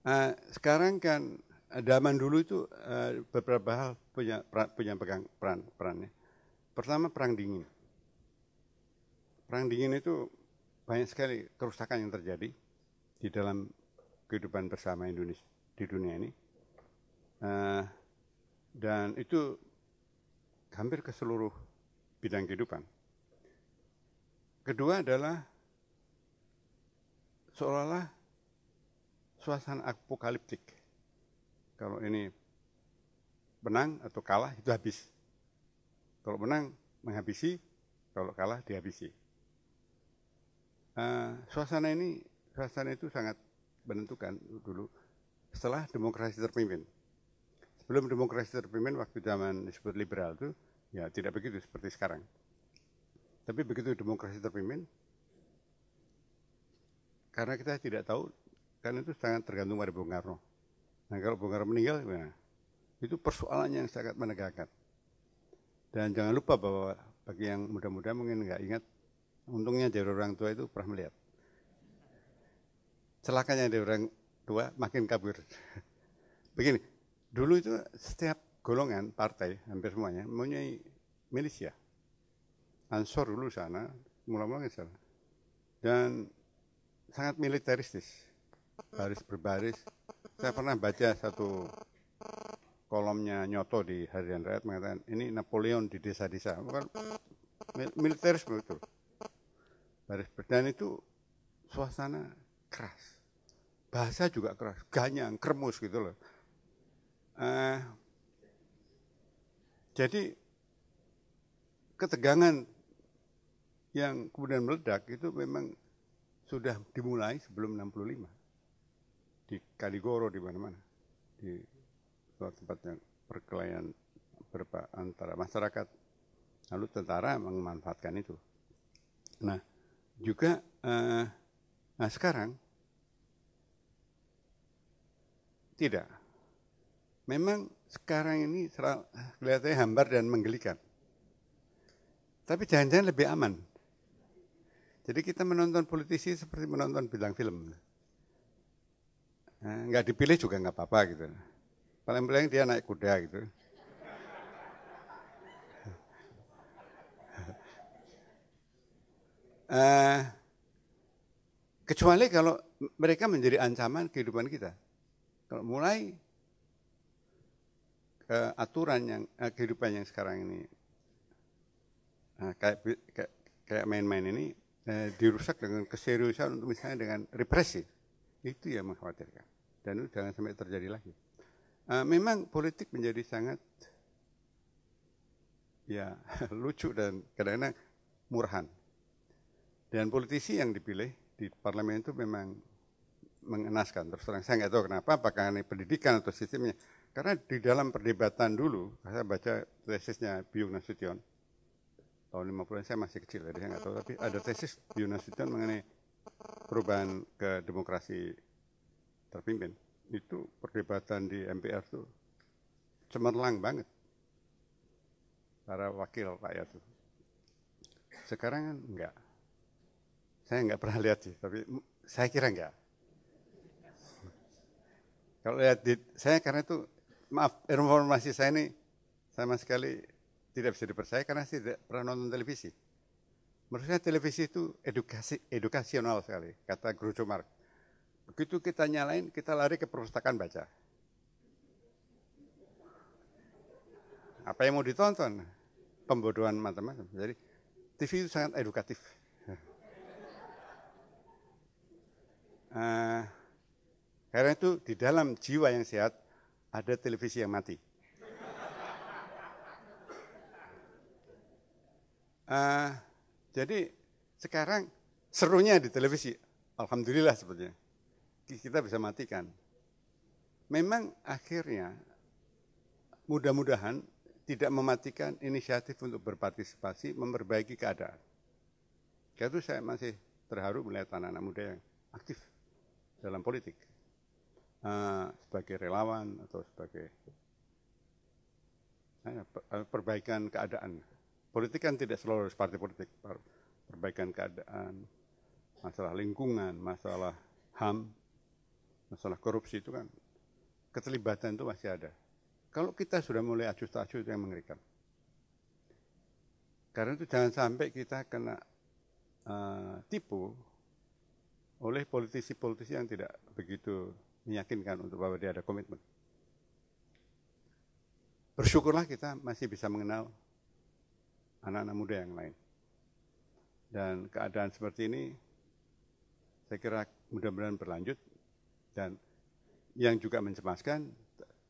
Uh, sekarang kan zaman dulu itu uh, beberapa hal punya punya pegang peran perannya. Pertama perang dingin. Perang dingin itu banyak sekali kerusakan yang terjadi di dalam kehidupan bersama Indonesia di dunia ini. Uh, dan itu hampir ke seluruh bidang kehidupan. Kedua adalah seolah-olah suasana apokaliptik kalau ini menang atau kalah itu habis. Kalau menang menghabisi, kalau kalah dihabisi. Uh, suasana ini, suasana itu sangat menentukan dulu setelah demokrasi terpimpin. Sebelum demokrasi terpimpin waktu zaman disebut liberal itu ya tidak begitu seperti sekarang. Tapi begitu demokrasi terpimpin, karena kita tidak tahu, karena itu sangat tergantung pada Bung Karno Nah kalau Bung Karno meninggal gimana? Itu persoalannya yang sangat menegakkan. Dan jangan lupa bahwa bagi yang muda-muda mungkin nggak ingat, untungnya dari orang tua itu pernah melihat. Celakanya dari orang tua makin kabur. Begini, dulu itu setiap golongan partai hampir semuanya mempunyai milisia. Ansor dulu sana, mula-mula sana. Dan sangat militaristis. Baris berbaris, saya pernah baca satu kolomnya Nyoto di Harian Rakyat mengatakan ini Napoleon di desa-desa. Bukan militer sebetulnya Baris dan itu suasana keras. Bahasa juga keras, ganyang, kremus gitu loh. eh, jadi ketegangan yang kemudian meledak itu memang sudah dimulai sebelum 65 di Kaligoro di mana-mana di suatu tempat yang perkelahian berpa antara masyarakat lalu tentara memanfaatkan itu. Nah juga eh, nah sekarang tidak. Memang sekarang ini kelihatannya hambar dan menggelikan. Tapi jangan-jangan lebih aman. Jadi kita menonton politisi seperti menonton bidang film. Eh, nggak dipilih juga nggak apa-apa gitu. Paling-paling dia naik kuda gitu. uh, kecuali kalau mereka menjadi ancaman kehidupan kita. Kalau mulai ke aturan yang eh, kehidupan yang sekarang ini kayak kayak main-main ini dirusak dengan keseriusan untuk misalnya dengan represi itu yang mengkhawatirkan. Dan itu jangan sampai terjadi lagi. Uh, memang politik menjadi sangat ya lucu dan kadang-kadang murahan. Dan politisi yang dipilih di parlemen itu memang mengenaskan. Terus terang saya nggak tahu kenapa, apakah ini pendidikan atau sistemnya. Karena di dalam perdebatan dulu, saya baca tesisnya Biung Nasution, tahun 50 an saya masih kecil, jadi saya nggak tahu, tapi ada tesis Biung Nasution mengenai perubahan ke demokrasi terpimpin itu perdebatan di MPR tuh cemerlang banget para wakil rakyat tuh sekarang kan enggak saya enggak pernah lihat sih tapi saya kira enggak kalau lihat di, saya karena itu maaf informasi saya ini sama sekali tidak bisa dipercaya karena saya tidak pernah nonton televisi Menurut saya televisi itu edukasi edukasional sekali, kata Guru Marx. Begitu kita nyalain, kita lari ke perpustakaan baca. Apa yang mau ditonton? Pembodohan macam-macam. Jadi TV itu sangat edukatif. Uh, karena itu di dalam jiwa yang sehat ada televisi yang mati. Uh, jadi sekarang serunya di televisi, alhamdulillah sebetulnya. Kita bisa matikan. Memang akhirnya mudah-mudahan tidak mematikan inisiatif untuk berpartisipasi memperbaiki keadaan. Karena itu saya masih terharu melihat anak-anak muda yang aktif dalam politik. Ah, sebagai relawan atau sebagai eh, eh, perbaikan keadaan politik kan tidak selalu harus partai politik. Perbaikan keadaan, masalah lingkungan, masalah HAM, masalah korupsi itu kan keterlibatan itu masih ada. Kalau kita sudah mulai acuh tak acuh itu yang mengerikan. Karena itu jangan sampai kita kena uh, tipu oleh politisi-politisi yang tidak begitu meyakinkan untuk bahwa dia ada komitmen. Bersyukurlah kita masih bisa mengenal anak-anak muda yang lain. Dan keadaan seperti ini saya kira mudah-mudahan berlanjut dan yang juga mencemaskan,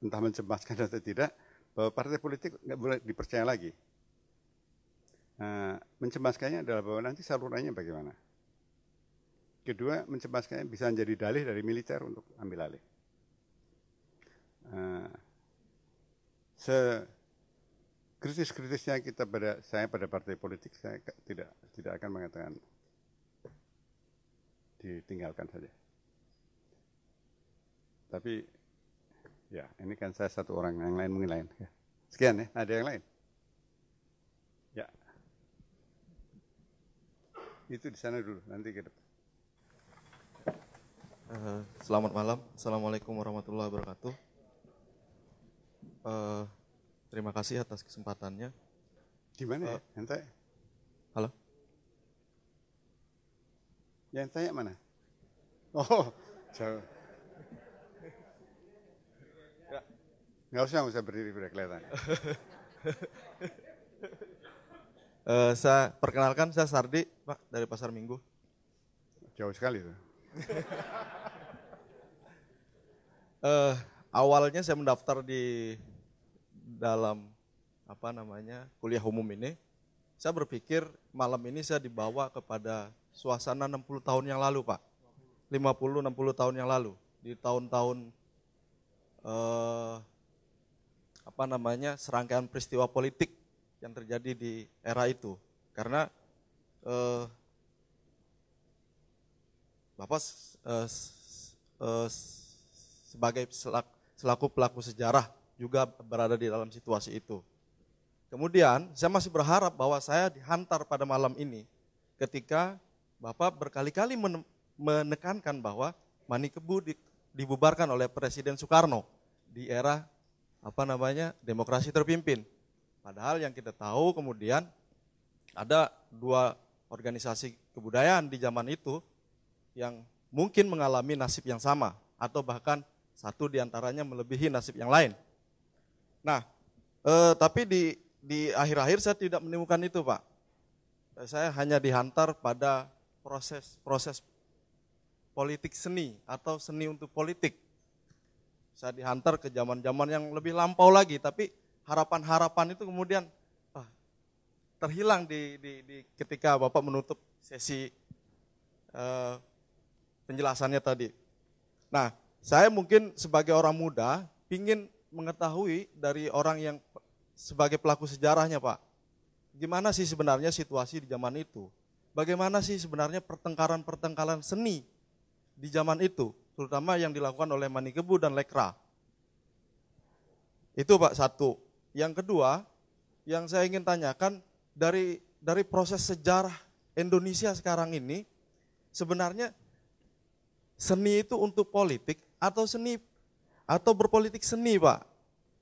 entah mencemaskan atau tidak, bahwa partai politik nggak boleh dipercaya lagi. Nah, mencemaskannya adalah bahwa nanti salurannya bagaimana. Kedua, mencemaskannya bisa menjadi dalih dari militer untuk ambil alih. Nah, kritis-kritisnya kita pada saya pada partai politik saya tidak tidak akan mengatakan ditinggalkan saja. Tapi ya ini kan saya satu orang yang lain mungkin lain. Ya. Sekian ya, ada yang lain? Ya. Itu di sana dulu, nanti ke depan. Eh, selamat malam, assalamualaikum warahmatullahi wabarakatuh. Uh, Terima kasih atas kesempatannya. Di mana ya? Eh, ya yang tanya? Halo? Yang tanya mana? Oh, jauh. Nggak usah, nggak usah berdiri, udah kelihatan. uh, eh, saya perkenalkan, saya Sardi, Pak, dari Pasar Minggu. Jauh sekali itu. uh, eh, awalnya saya mendaftar di dalam apa namanya kuliah umum ini, saya berpikir malam ini saya dibawa kepada suasana 60 tahun yang lalu, Pak. 50 60 tahun yang lalu di tahun-tahun eh, apa namanya serangkaian peristiwa politik yang terjadi di era itu karena eh, bapak eh, eh, sebagai selaku pelaku sejarah juga berada di dalam situasi itu. Kemudian saya masih berharap bahwa saya dihantar pada malam ini ketika Bapak berkali-kali menekankan bahwa Mani kebu dibubarkan oleh Presiden Soekarno di era apa namanya demokrasi terpimpin. Padahal yang kita tahu kemudian ada dua organisasi kebudayaan di zaman itu yang mungkin mengalami nasib yang sama atau bahkan satu diantaranya melebihi nasib yang lain. Nah, eh, tapi di di akhir-akhir saya tidak menemukan itu, Pak. Saya hanya dihantar pada proses-proses politik seni atau seni untuk politik. Saya dihantar ke zaman-zaman yang lebih lampau lagi, tapi harapan-harapan itu kemudian ah, terhilang di, di, di ketika Bapak menutup sesi eh, penjelasannya tadi. Nah, saya mungkin sebagai orang muda pingin mengetahui dari orang yang sebagai pelaku sejarahnya, Pak. Gimana sih sebenarnya situasi di zaman itu? Bagaimana sih sebenarnya pertengkaran-pertengkaran seni di zaman itu, terutama yang dilakukan oleh Manikebu dan Lekra? Itu Pak satu. Yang kedua, yang saya ingin tanyakan dari dari proses sejarah Indonesia sekarang ini sebenarnya seni itu untuk politik atau seni atau berpolitik seni, Pak?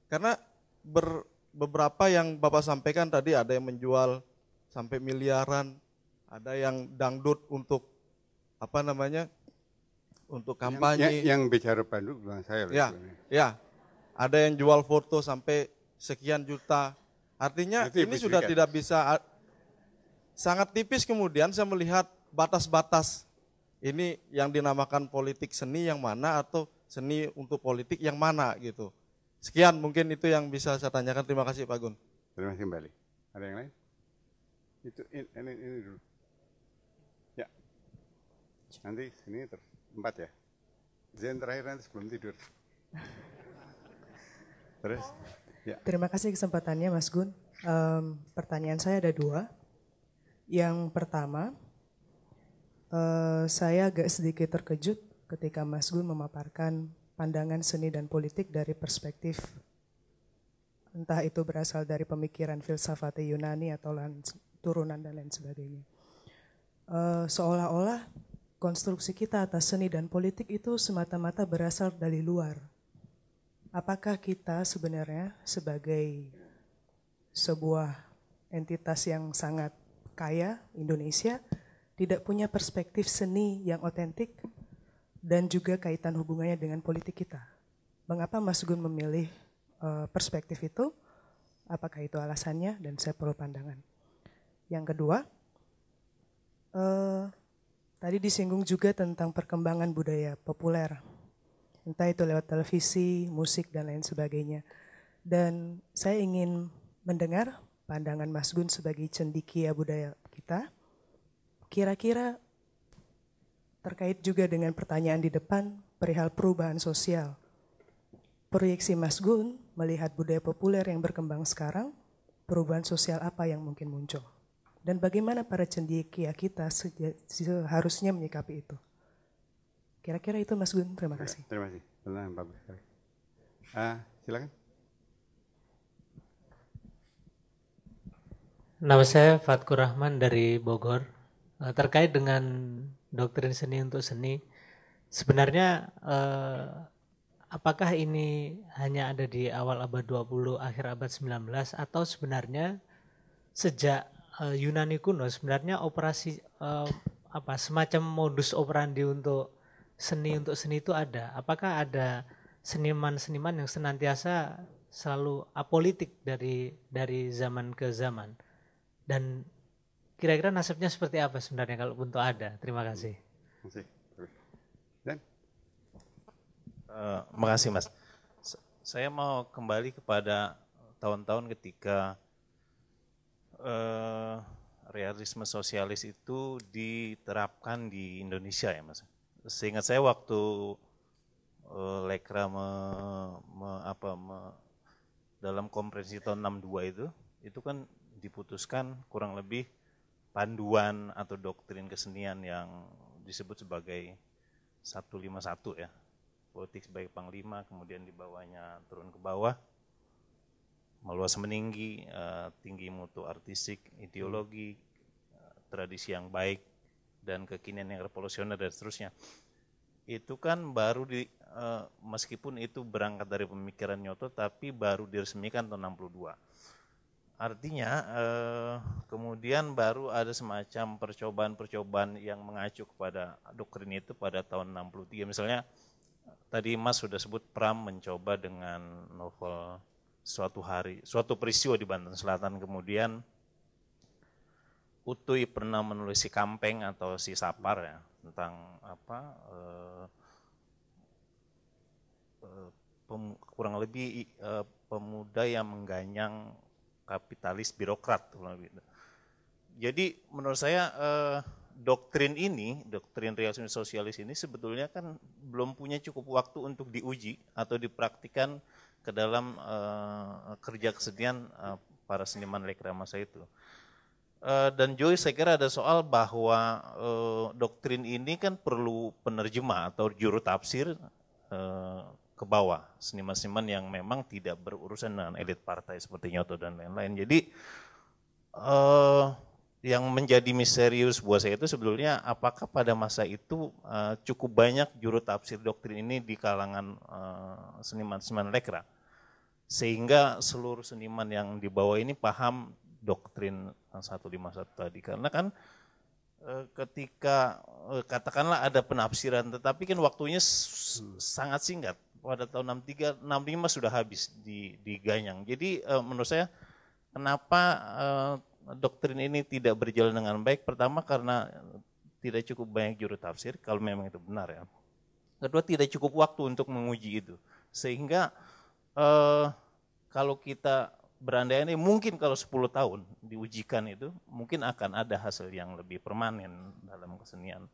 Karena ber, beberapa yang Bapak sampaikan tadi ada yang menjual sampai miliaran, ada yang dangdut untuk apa namanya? untuk kampanye. Yang, yang, bicara pandu bukan saya. Ya, ya. Ada yang jual foto sampai sekian juta. Artinya Itu ini sudah kan? tidak bisa sangat tipis kemudian saya melihat batas-batas ini yang dinamakan politik seni yang mana atau seni untuk politik yang mana gitu. Sekian mungkin itu yang bisa saya tanyakan. Terima kasih Pak Gun. Terima kasih kembali. Ada yang lain? Itu ini, ini, dulu. Ya. Nanti sini terus empat ya. Zen terakhir nanti sebelum tidur. Terus. Ya. Terima kasih kesempatannya Mas Gun. Um, pertanyaan saya ada dua. Yang pertama, uh, saya agak sedikit terkejut ketika Mas Gun memaparkan pandangan seni dan politik dari perspektif entah itu berasal dari pemikiran filsafat Yunani atau turunan dan lain sebagainya. Uh, seolah-olah konstruksi kita atas seni dan politik itu semata-mata berasal dari luar. Apakah kita sebenarnya sebagai sebuah entitas yang sangat kaya, Indonesia, tidak punya perspektif seni yang otentik dan juga kaitan hubungannya dengan politik kita. Mengapa Mas Gun memilih uh, perspektif itu? Apakah itu alasannya? Dan saya perlu pandangan. Yang kedua, uh, tadi disinggung juga tentang perkembangan budaya populer, entah itu lewat televisi, musik dan lain sebagainya. Dan saya ingin mendengar pandangan Mas Gun sebagai cendikia budaya kita. Kira-kira Terkait juga dengan pertanyaan di depan perihal perubahan sosial. Proyeksi Mas Gun melihat budaya populer yang berkembang sekarang, perubahan sosial apa yang mungkin muncul? Dan bagaimana para cendekia kita seharusnya menyikapi itu? Kira-kira itu Mas Gun, terima ya, kasih. Terima kasih, benar bagus sekali. Uh, ah, silakan. Nama saya Fatkur Rahman dari Bogor. Eh, terkait dengan doktrin seni untuk seni sebenarnya eh, apakah ini hanya ada di awal abad 20 akhir abad 19 atau sebenarnya sejak eh, Yunani kuno sebenarnya operasi eh, apa semacam modus operandi untuk seni untuk seni itu ada apakah ada seniman-seniman yang senantiasa selalu apolitik dari dari zaman ke zaman dan kira-kira nasibnya seperti apa sebenarnya kalau Bunto ada? Terima kasih. Dan uh, eh, kasih Mas. Saya mau kembali kepada tahun-tahun ketika uh, realisme sosialis itu diterapkan di Indonesia ya Mas. Seingat saya waktu uh, Lekra me, me, apa, me, dalam kompresi tahun 62 itu, itu kan diputuskan kurang lebih panduan atau doktrin kesenian yang disebut sebagai 151 ya. Politik sebagai panglima, kemudian di bawahnya turun ke bawah, meluas meninggi, eh, tinggi mutu artistik, ideologi, eh, tradisi yang baik, dan kekinian yang revolusioner dan seterusnya. Itu kan baru di, eh, meskipun itu berangkat dari pemikiran Nyoto, tapi baru diresmikan tahun 62 Artinya eh, kemudian baru ada semacam percobaan-percobaan yang mengacu kepada doktrin itu pada tahun 63. Misalnya tadi Mas sudah sebut Pram mencoba dengan novel suatu hari, suatu peristiwa di Banten Selatan kemudian Utui pernah menulis si Kampeng atau si Sapar ya tentang apa eh, eh, kurang lebih eh, pemuda yang mengganyang kapitalis birokrat. Jadi menurut saya eh, doktrin ini, doktrin realisme sosialis ini sebetulnya kan belum punya cukup waktu untuk diuji atau dipraktikan ke dalam eh, kerja kesedihan eh, para seniman lekra masa itu. Eh, dan Joy saya kira ada soal bahwa eh, doktrin ini kan perlu penerjemah atau juru tafsir eh, ke bawah, seniman-seniman yang memang tidak berurusan dengan elit partai seperti Nyoto dan lain-lain. Jadi uh, yang menjadi misterius buat saya itu sebetulnya apakah pada masa itu uh, cukup banyak juru tafsir doktrin ini di kalangan uh, seniman-seniman lekra sehingga seluruh seniman yang dibawa ini paham doktrin 151 tadi karena kan ketika katakanlah ada penafsiran tetapi kan waktunya sangat singkat pada tahun 63 65 sudah habis di diganyang. Jadi uh, menurut saya kenapa uh, doktrin ini tidak berjalan dengan baik? Pertama karena tidak cukup banyak juru tafsir kalau memang itu benar ya. Kedua tidak cukup waktu untuk menguji itu. Sehingga uh, kalau kita berandai ini mungkin kalau 10 tahun diujikan itu mungkin akan ada hasil yang lebih permanen dalam kesenian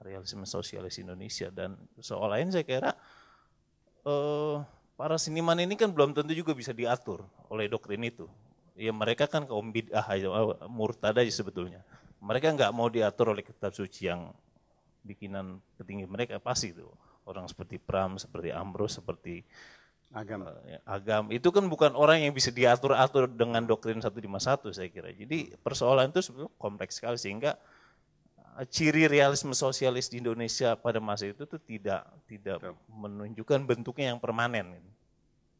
realisme sosialis Indonesia dan seolah-olah saya kira eh, para seniman ini kan belum tentu juga bisa diatur oleh doktrin itu. Ya mereka kan kaum bid'ah eh, murtad aja sebetulnya. Mereka nggak mau diatur oleh kitab suci yang bikinan petinggi mereka pasti itu. Orang seperti Pram, seperti Ambrose, seperti agam eh, ya, agam itu kan bukan orang yang bisa diatur atur dengan doktrin satu lima satu saya kira jadi persoalan itu sebetulnya kompleks sekali sehingga Eh, ciri realisme sosialis di Indonesia pada masa itu tuh tidak tidak Betul. menunjukkan bentuknya yang permanen.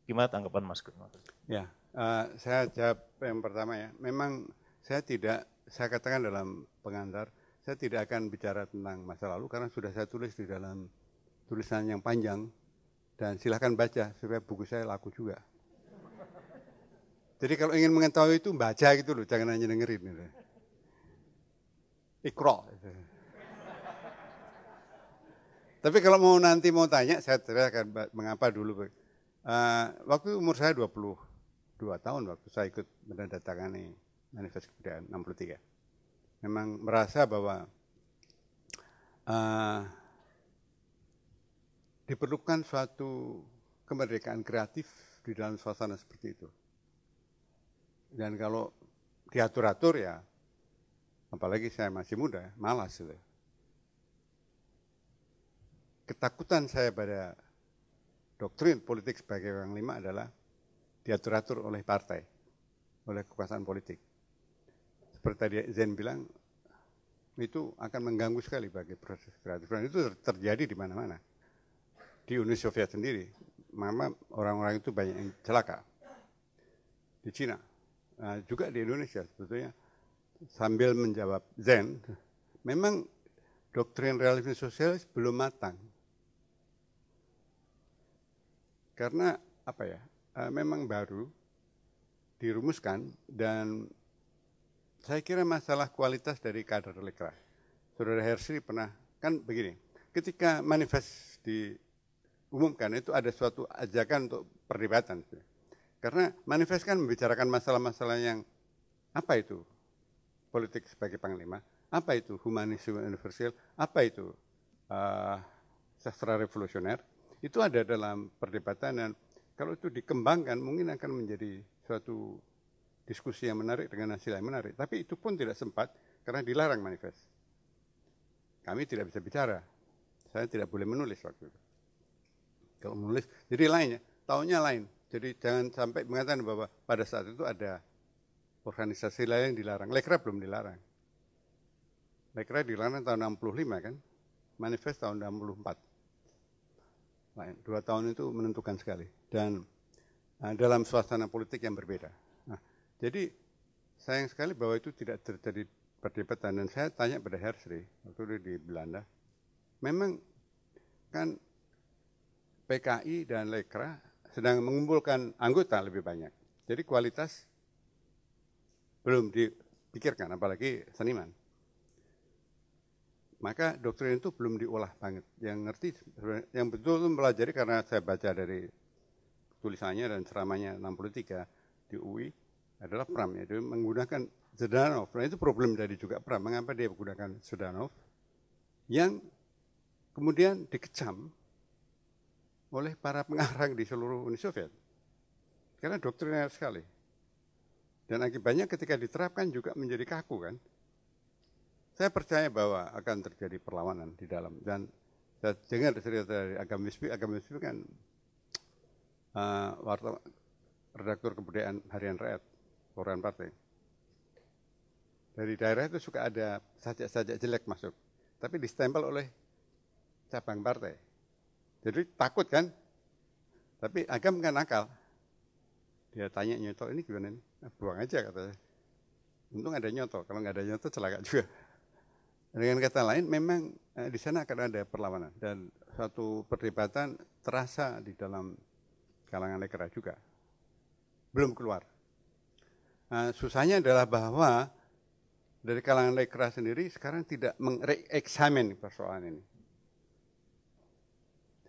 Gimana tanggapan Mas Gun? Ya, uh, saya jawab yang pertama ya. Memang saya tidak, saya katakan dalam pengantar, saya tidak akan bicara tentang masa lalu karena sudah saya tulis di dalam tulisan yang panjang dan silahkan baca supaya buku saya laku juga. Jadi kalau ingin mengetahui itu baca gitu loh, jangan hanya dengerin. Gitu. Ikro. Eh, Tapi kalau mau nanti mau tanya, saya akan mengapa dulu. Uh, waktu umur saya 22 tahun waktu saya ikut menandatangani manifest kebudayaan 63. Memang merasa bahwa uh, diperlukan suatu kemerdekaan kreatif di dalam suasana seperti itu. Dan kalau diatur-atur ya apalagi saya masih muda, malas itu. Ketakutan saya pada doktrin politik sebagai orang lima adalah diatur-atur oleh partai, oleh kekuasaan politik. Seperti tadi Zen bilang, itu akan mengganggu sekali bagi proses kreatif. Dan itu terjadi di mana-mana. Di Uni Soviet sendiri, mama orang-orang itu banyak yang celaka. Di Cina, nah, juga di Indonesia sebetulnya sambil menjawab Zen, memang doktrin realisme sosialis belum matang. Karena apa ya, e, memang baru dirumuskan dan saya kira masalah kualitas dari kader lekra. Saudara Hersri pernah, kan begini, ketika manifest diumumkan itu ada suatu ajakan untuk perdebatan. Karena manifest kan membicarakan masalah-masalah yang apa itu politik sebagai panglima. Apa itu humanisme universal? Apa itu uh, sastra revolusioner? Itu ada dalam perdebatan dan kalau itu dikembangkan mungkin akan menjadi suatu diskusi yang menarik dengan hasil yang menarik. Tapi itu pun tidak sempat karena dilarang manifest. Kami tidak bisa bicara. Saya tidak boleh menulis waktu itu. Kalau menulis, jadi lainnya, tahunya lain. Jadi jangan sampai mengatakan bahwa pada saat itu ada organisasi lain yang dilarang. Lekra belum dilarang. Lekra dilarang tahun 65 kan, manifest tahun 64. Lain. Nah, dua tahun itu menentukan sekali. Dan nah, dalam suasana politik yang berbeda. Nah, jadi sayang sekali bahwa itu tidak terjadi perdebatan. Dan saya tanya pada Hersri, waktu itu di Belanda, memang kan PKI dan Lekra sedang mengumpulkan anggota lebih banyak. Jadi kualitas belum dipikirkan, apalagi seniman. Maka doktrin itu belum diolah banget. Yang ngerti, yang betul itu mempelajari karena saya baca dari tulisannya dan ceramahnya 63 di UI adalah Pram, yaitu menggunakan Zedanov. Nah itu problem dari juga Pram, mengapa dia menggunakan Zedanov yang kemudian dikecam oleh para pengarang di seluruh Uni Soviet. Karena doktrinnya sekali. Dan akibatnya ketika diterapkan juga menjadi kaku kan. Saya percaya bahwa akan terjadi perlawanan di dalam. Dan saya dengar cerita dari Agam Wispi, Agam Wispi kan uh, eh, wartawan, redaktur kebudayaan harian rakyat, koran partai. Dari daerah itu suka ada sajak-sajak jelek masuk, tapi distempel oleh cabang partai. Jadi takut kan? Tapi agam kan akal, dia tanya nyoto ini gimana nih nah, buang aja katanya untung ada nyoto kalau nggak ada nyoto celaka juga dengan kata lain memang eh, di sana akan ada perlawanan dan satu perdebatan terasa di dalam kalangan lekra juga belum keluar nah, susahnya adalah bahwa dari kalangan lekra sendiri sekarang tidak mengreeksamen persoalan ini.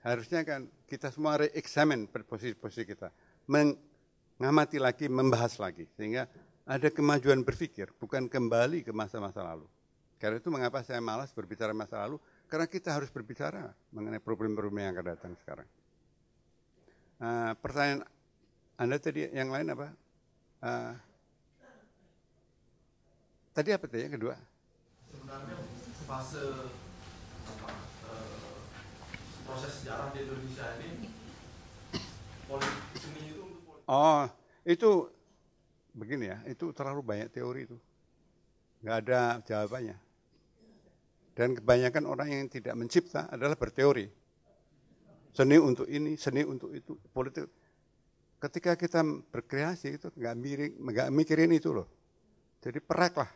Harusnya kan kita semua reeksamen posisi-posisi kita ngamati lagi, membahas lagi. Sehingga ada kemajuan berpikir, bukan kembali ke masa-masa lalu. Karena itu mengapa saya malas berbicara masa lalu, karena kita harus berbicara mengenai problem-problem yang akan datang sekarang. Uh, pertanyaan Anda tadi yang lain apa? Uh, tadi apa tadi yang kedua? Sebenarnya fase apa, uh, proses sejarah di Indonesia ini politik seni Oh, itu begini ya, itu terlalu banyak teori itu. Nggak ada jawabannya. Dan kebanyakan orang yang tidak mencipta adalah berteori. Seni untuk ini, seni untuk itu, politik. Ketika kita berkreasi itu nggak miring, nggak mikirin itu loh. Jadi perak lah.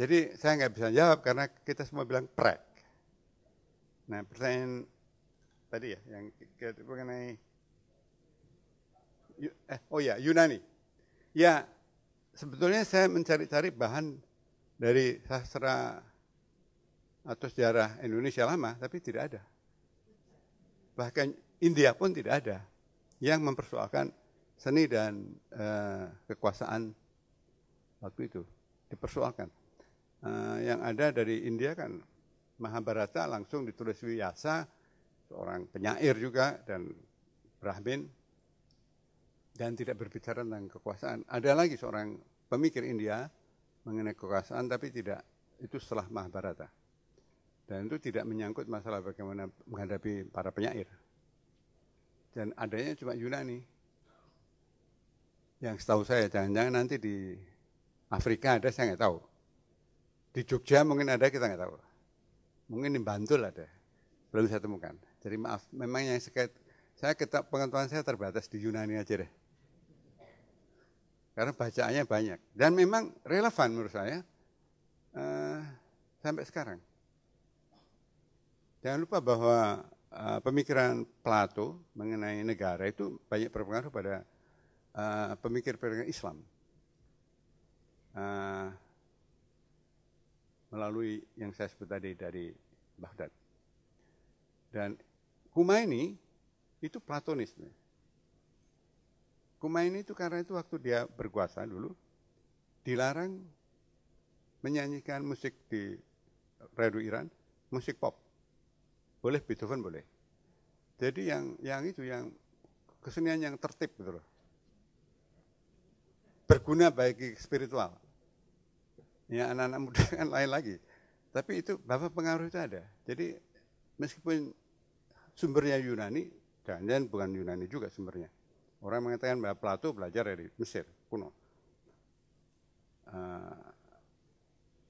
Jadi saya nggak bisa jawab karena kita semua bilang prek. Nah pertanyaan tadi ya yang mengenai eh oh ya Yunani. Ya sebetulnya saya mencari-cari bahan dari sastra atau sejarah Indonesia lama tapi tidak ada. Bahkan India pun tidak ada yang mempersoalkan seni dan eh, kekuasaan waktu itu dipersoalkan. Eh, yang ada dari India kan Mahabharata langsung ditulis Wiyasa seorang penyair juga dan Brahmin dan tidak berbicara tentang kekuasaan. Ada lagi seorang pemikir India mengenai kekuasaan tapi tidak itu setelah Mahabharata. Dan itu tidak menyangkut masalah bagaimana menghadapi para penyair. Dan adanya cuma Yunani. Yang setahu saya, jangan-jangan nanti di Afrika ada, saya nggak tahu. Di Jogja mungkin ada, kita nggak tahu. Mungkin di Bantul ada, belum saya temukan. Jadi maaf, memang yang sekait, saya kita pengetahuan saya terbatas di Yunani aja deh. Karena bacaannya banyak. Dan memang relevan menurut saya uh, sampai sekarang. Jangan lupa bahwa uh, pemikiran Plato mengenai negara itu banyak berpengaruh pada uh, pemikir-pemikir Islam. Uh, melalui yang saya sebut tadi dari Baghdad. Dan Kumaini itu platonisme. Kumaini itu karena itu waktu dia berkuasa dulu, dilarang menyanyikan musik di radio Iran, musik pop. Boleh Beethoven boleh. Jadi yang yang itu yang kesenian yang tertib gitu loh. Berguna bagi spiritual. Ya anak-anak muda kan lain lagi. Tapi itu bapak pengaruh itu ada. Jadi meskipun sumbernya Yunani, dan jangan bukan Yunani juga sumbernya. Orang mengatakan bahwa Plato belajar dari Mesir kuno. Uh,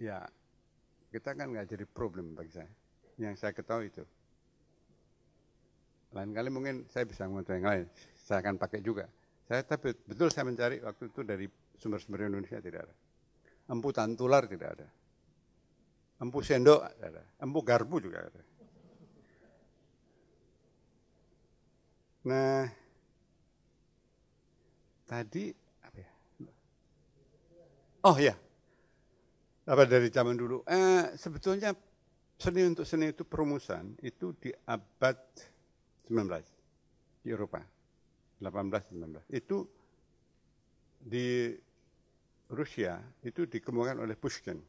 ya, kita kan nggak jadi problem bagi saya. Yang saya ketahui itu. Lain kali mungkin saya bisa ngomong yang lain. Saya akan pakai juga. Saya tapi betul saya mencari waktu itu dari sumber-sumber Indonesia tidak ada. Empu tantular tidak ada. Empu sendok tidak ada. Empu garpu juga ada. Nah, tadi apa ya? Oh ya, apa dari zaman dulu? Eh, sebetulnya seni untuk seni itu perumusan itu di abad 19 di Eropa, 18-19 itu di Rusia itu dikemukakan oleh Pushkin.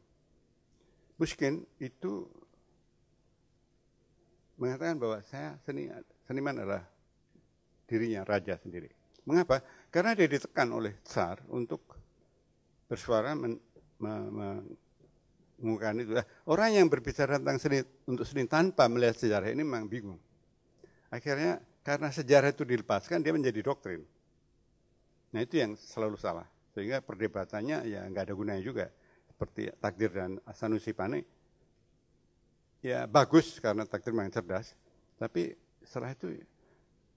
Pushkin itu mengatakan bahwa saya seni, seniman adalah dirinya raja sendiri. Mengapa? Karena dia ditekan oleh tsar untuk bersuara men, me, me, mengumumkan itu. Orang yang berbicara tentang seni untuk seni tanpa melihat sejarah ini memang bingung. Akhirnya karena sejarah itu dilepaskan dia menjadi doktrin. Nah itu yang selalu salah. Sehingga perdebatannya ya nggak ada gunanya juga. Seperti takdir dan Sanusi Pane. Ya bagus karena takdir memang cerdas. Tapi setelah itu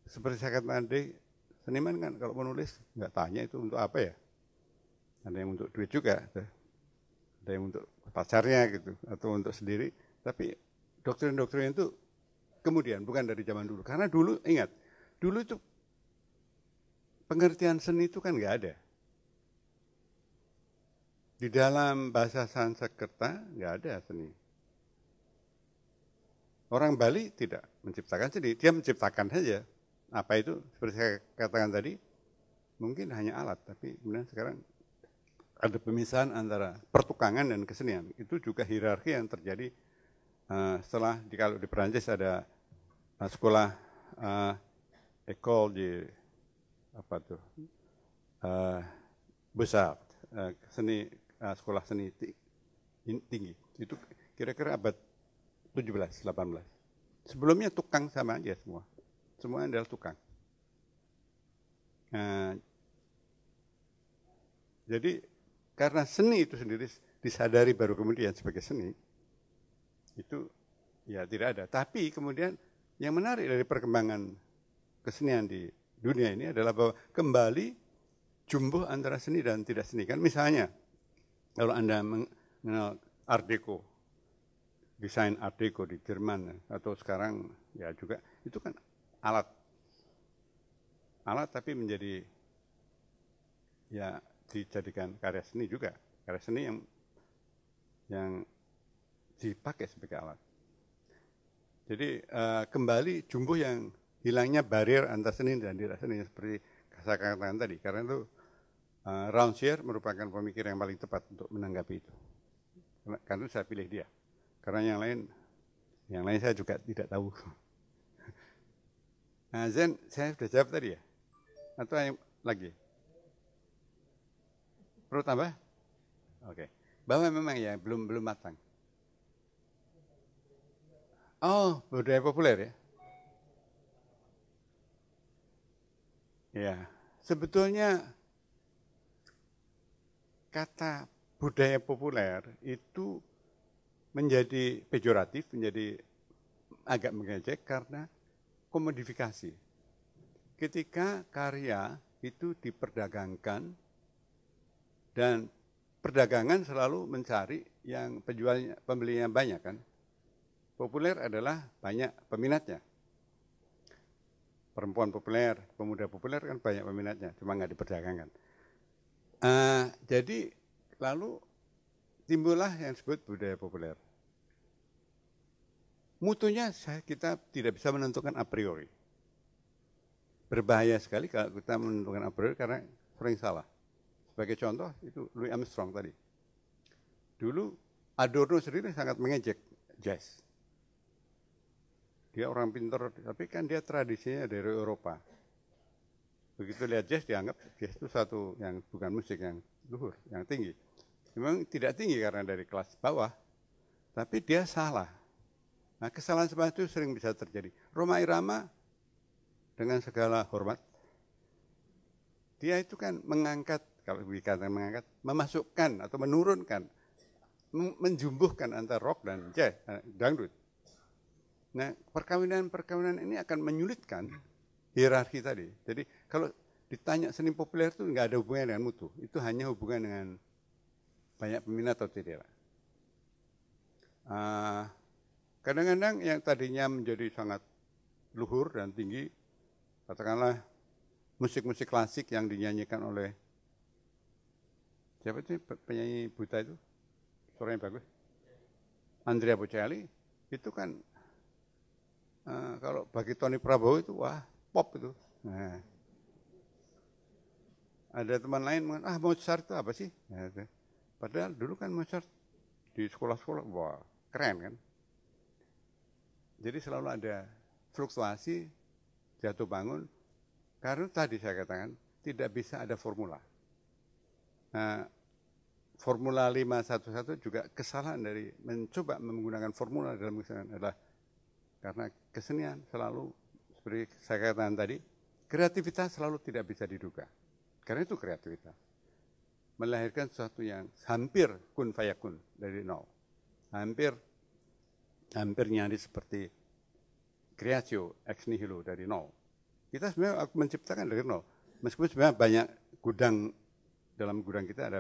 seperti saya katakan tadi, seniman kan kalau menulis nggak tanya itu untuk apa ya. Ada yang untuk duit juga, ada yang untuk pacarnya gitu, atau untuk sendiri. Tapi doktrin-doktrin itu kemudian, bukan dari zaman dulu. Karena dulu, ingat, dulu itu pengertian seni itu kan nggak ada. Di dalam bahasa Sanskerta nggak ada seni. Orang Bali tidak menciptakan seni, dia menciptakan saja apa itu seperti saya katakan tadi mungkin hanya alat tapi kemudian sekarang ada pemisahan antara pertukangan dan kesenian itu juga hierarki yang terjadi uh, setelah di kalau di Perancis ada uh, sekolah uh, eh, ekol di apa tuh uh, besar uh, seni uh, sekolah seni tinggi itu kira-kira abad 17 18 sebelumnya tukang sama aja semua Semuanya adalah tukang. Nah, jadi karena seni itu sendiri disadari baru kemudian sebagai seni, itu ya tidak ada. Tapi kemudian yang menarik dari perkembangan kesenian di dunia ini adalah bahwa kembali jumbo antara seni dan tidak seni. Kan misalnya, kalau Anda mengenal Art Deco, desain Art Deco di Jerman atau sekarang ya juga, itu kan alat. Alat tapi menjadi ya dijadikan karya seni juga. Karya seni yang yang dipakai sebagai alat. Jadi uh, kembali jumbo yang hilangnya barrier antar seni dan tidak seni seperti saya katakan tadi. Karena itu uh, eh, round merupakan pemikir yang paling tepat untuk menanggapi itu. karena itu saya pilih dia. Karena yang lain, yang lain saya juga tidak tahu. Nah, Zen, saya sudah jawab tadi ya? Atau yang lagi? Perlu tambah? Oke. Okay. Bahwa memang ya belum belum matang. Oh, budaya populer ya? Ya, sebetulnya kata budaya populer itu menjadi pejoratif, menjadi agak mengejek karena komodifikasi. Ketika karya itu diperdagangkan dan perdagangan selalu mencari yang penjualnya pembelinya banyak kan. Populer adalah banyak peminatnya. Perempuan populer, pemuda populer kan banyak peminatnya, cuma nggak diperdagangkan. Uh, jadi lalu timbullah yang disebut budaya populer. Mutunya kita tidak bisa menentukan a priori. Berbahaya sekali kalau kita menentukan a priori karena sering salah. Sebagai contoh itu Louis Armstrong tadi. Dulu Adorno sendiri sangat mengejek jazz. Dia orang pintar, tapi kan dia tradisinya dari Eropa. Begitu lihat jazz dianggap jazz itu satu yang bukan musik yang luhur, yang tinggi. Memang tidak tinggi karena dari kelas bawah, tapi dia salah Nah, kesalahan seperti itu sering bisa terjadi. Roma Irama dengan segala hormat, dia itu kan mengangkat, kalau dikatakan mengangkat, memasukkan atau menurunkan, menjumbuhkan antara rock dan jazz, eh, dangdut. Nah, perkawinan-perkawinan ini akan menyulitkan hierarki tadi. Jadi kalau ditanya seni populer itu nggak ada hubungan dengan mutu. Itu hanya hubungan dengan banyak peminat atau tidak. Uh, Kadang-kadang yang tadinya menjadi sangat luhur dan tinggi, katakanlah musik-musik klasik yang dinyanyikan oleh siapa itu penyanyi buta itu? Suaranya bagus. Andrea Bocelli itu kan uh, kalau bagi Tony Prabowo itu wah pop itu. Nah. Ada teman lain mengatakan, ah Mozart itu apa sih? Nah, Padahal dulu kan Mozart di sekolah-sekolah, wah keren kan. Jadi selalu ada fluktuasi, jatuh bangun, karena tadi saya katakan tidak bisa ada formula. Nah, formula 511 juga kesalahan dari mencoba menggunakan formula dalam kesenian adalah karena kesenian selalu seperti saya katakan tadi, kreativitas selalu tidak bisa diduga. Karena itu kreativitas. Melahirkan sesuatu yang hampir kun fayakun dari nol. Hampir hampir nyaris seperti kreatio ex nihilo dari nol. Kita sebenarnya menciptakan dari nol. Meskipun sebenarnya banyak gudang dalam gudang kita ada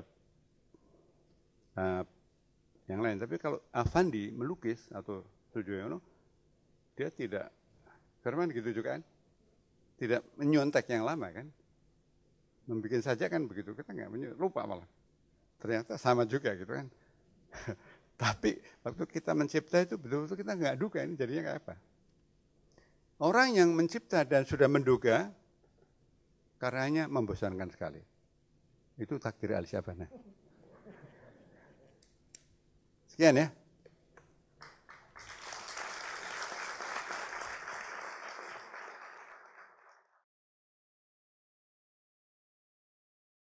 uh, yang lain. Tapi kalau Avandi melukis atau Sujoyono, dia tidak, Firman gitu juga kan, tidak menyontek yang lama kan. Membikin saja kan begitu, kita nggak lupa malah. Ternyata sama juga gitu kan. Tapi waktu kita mencipta itu betul-betul kita nggak duga ini jadinya kayak apa. Orang yang mencipta dan sudah menduga, karenanya membosankan sekali. Itu takdir al Syabana. Sekian ya.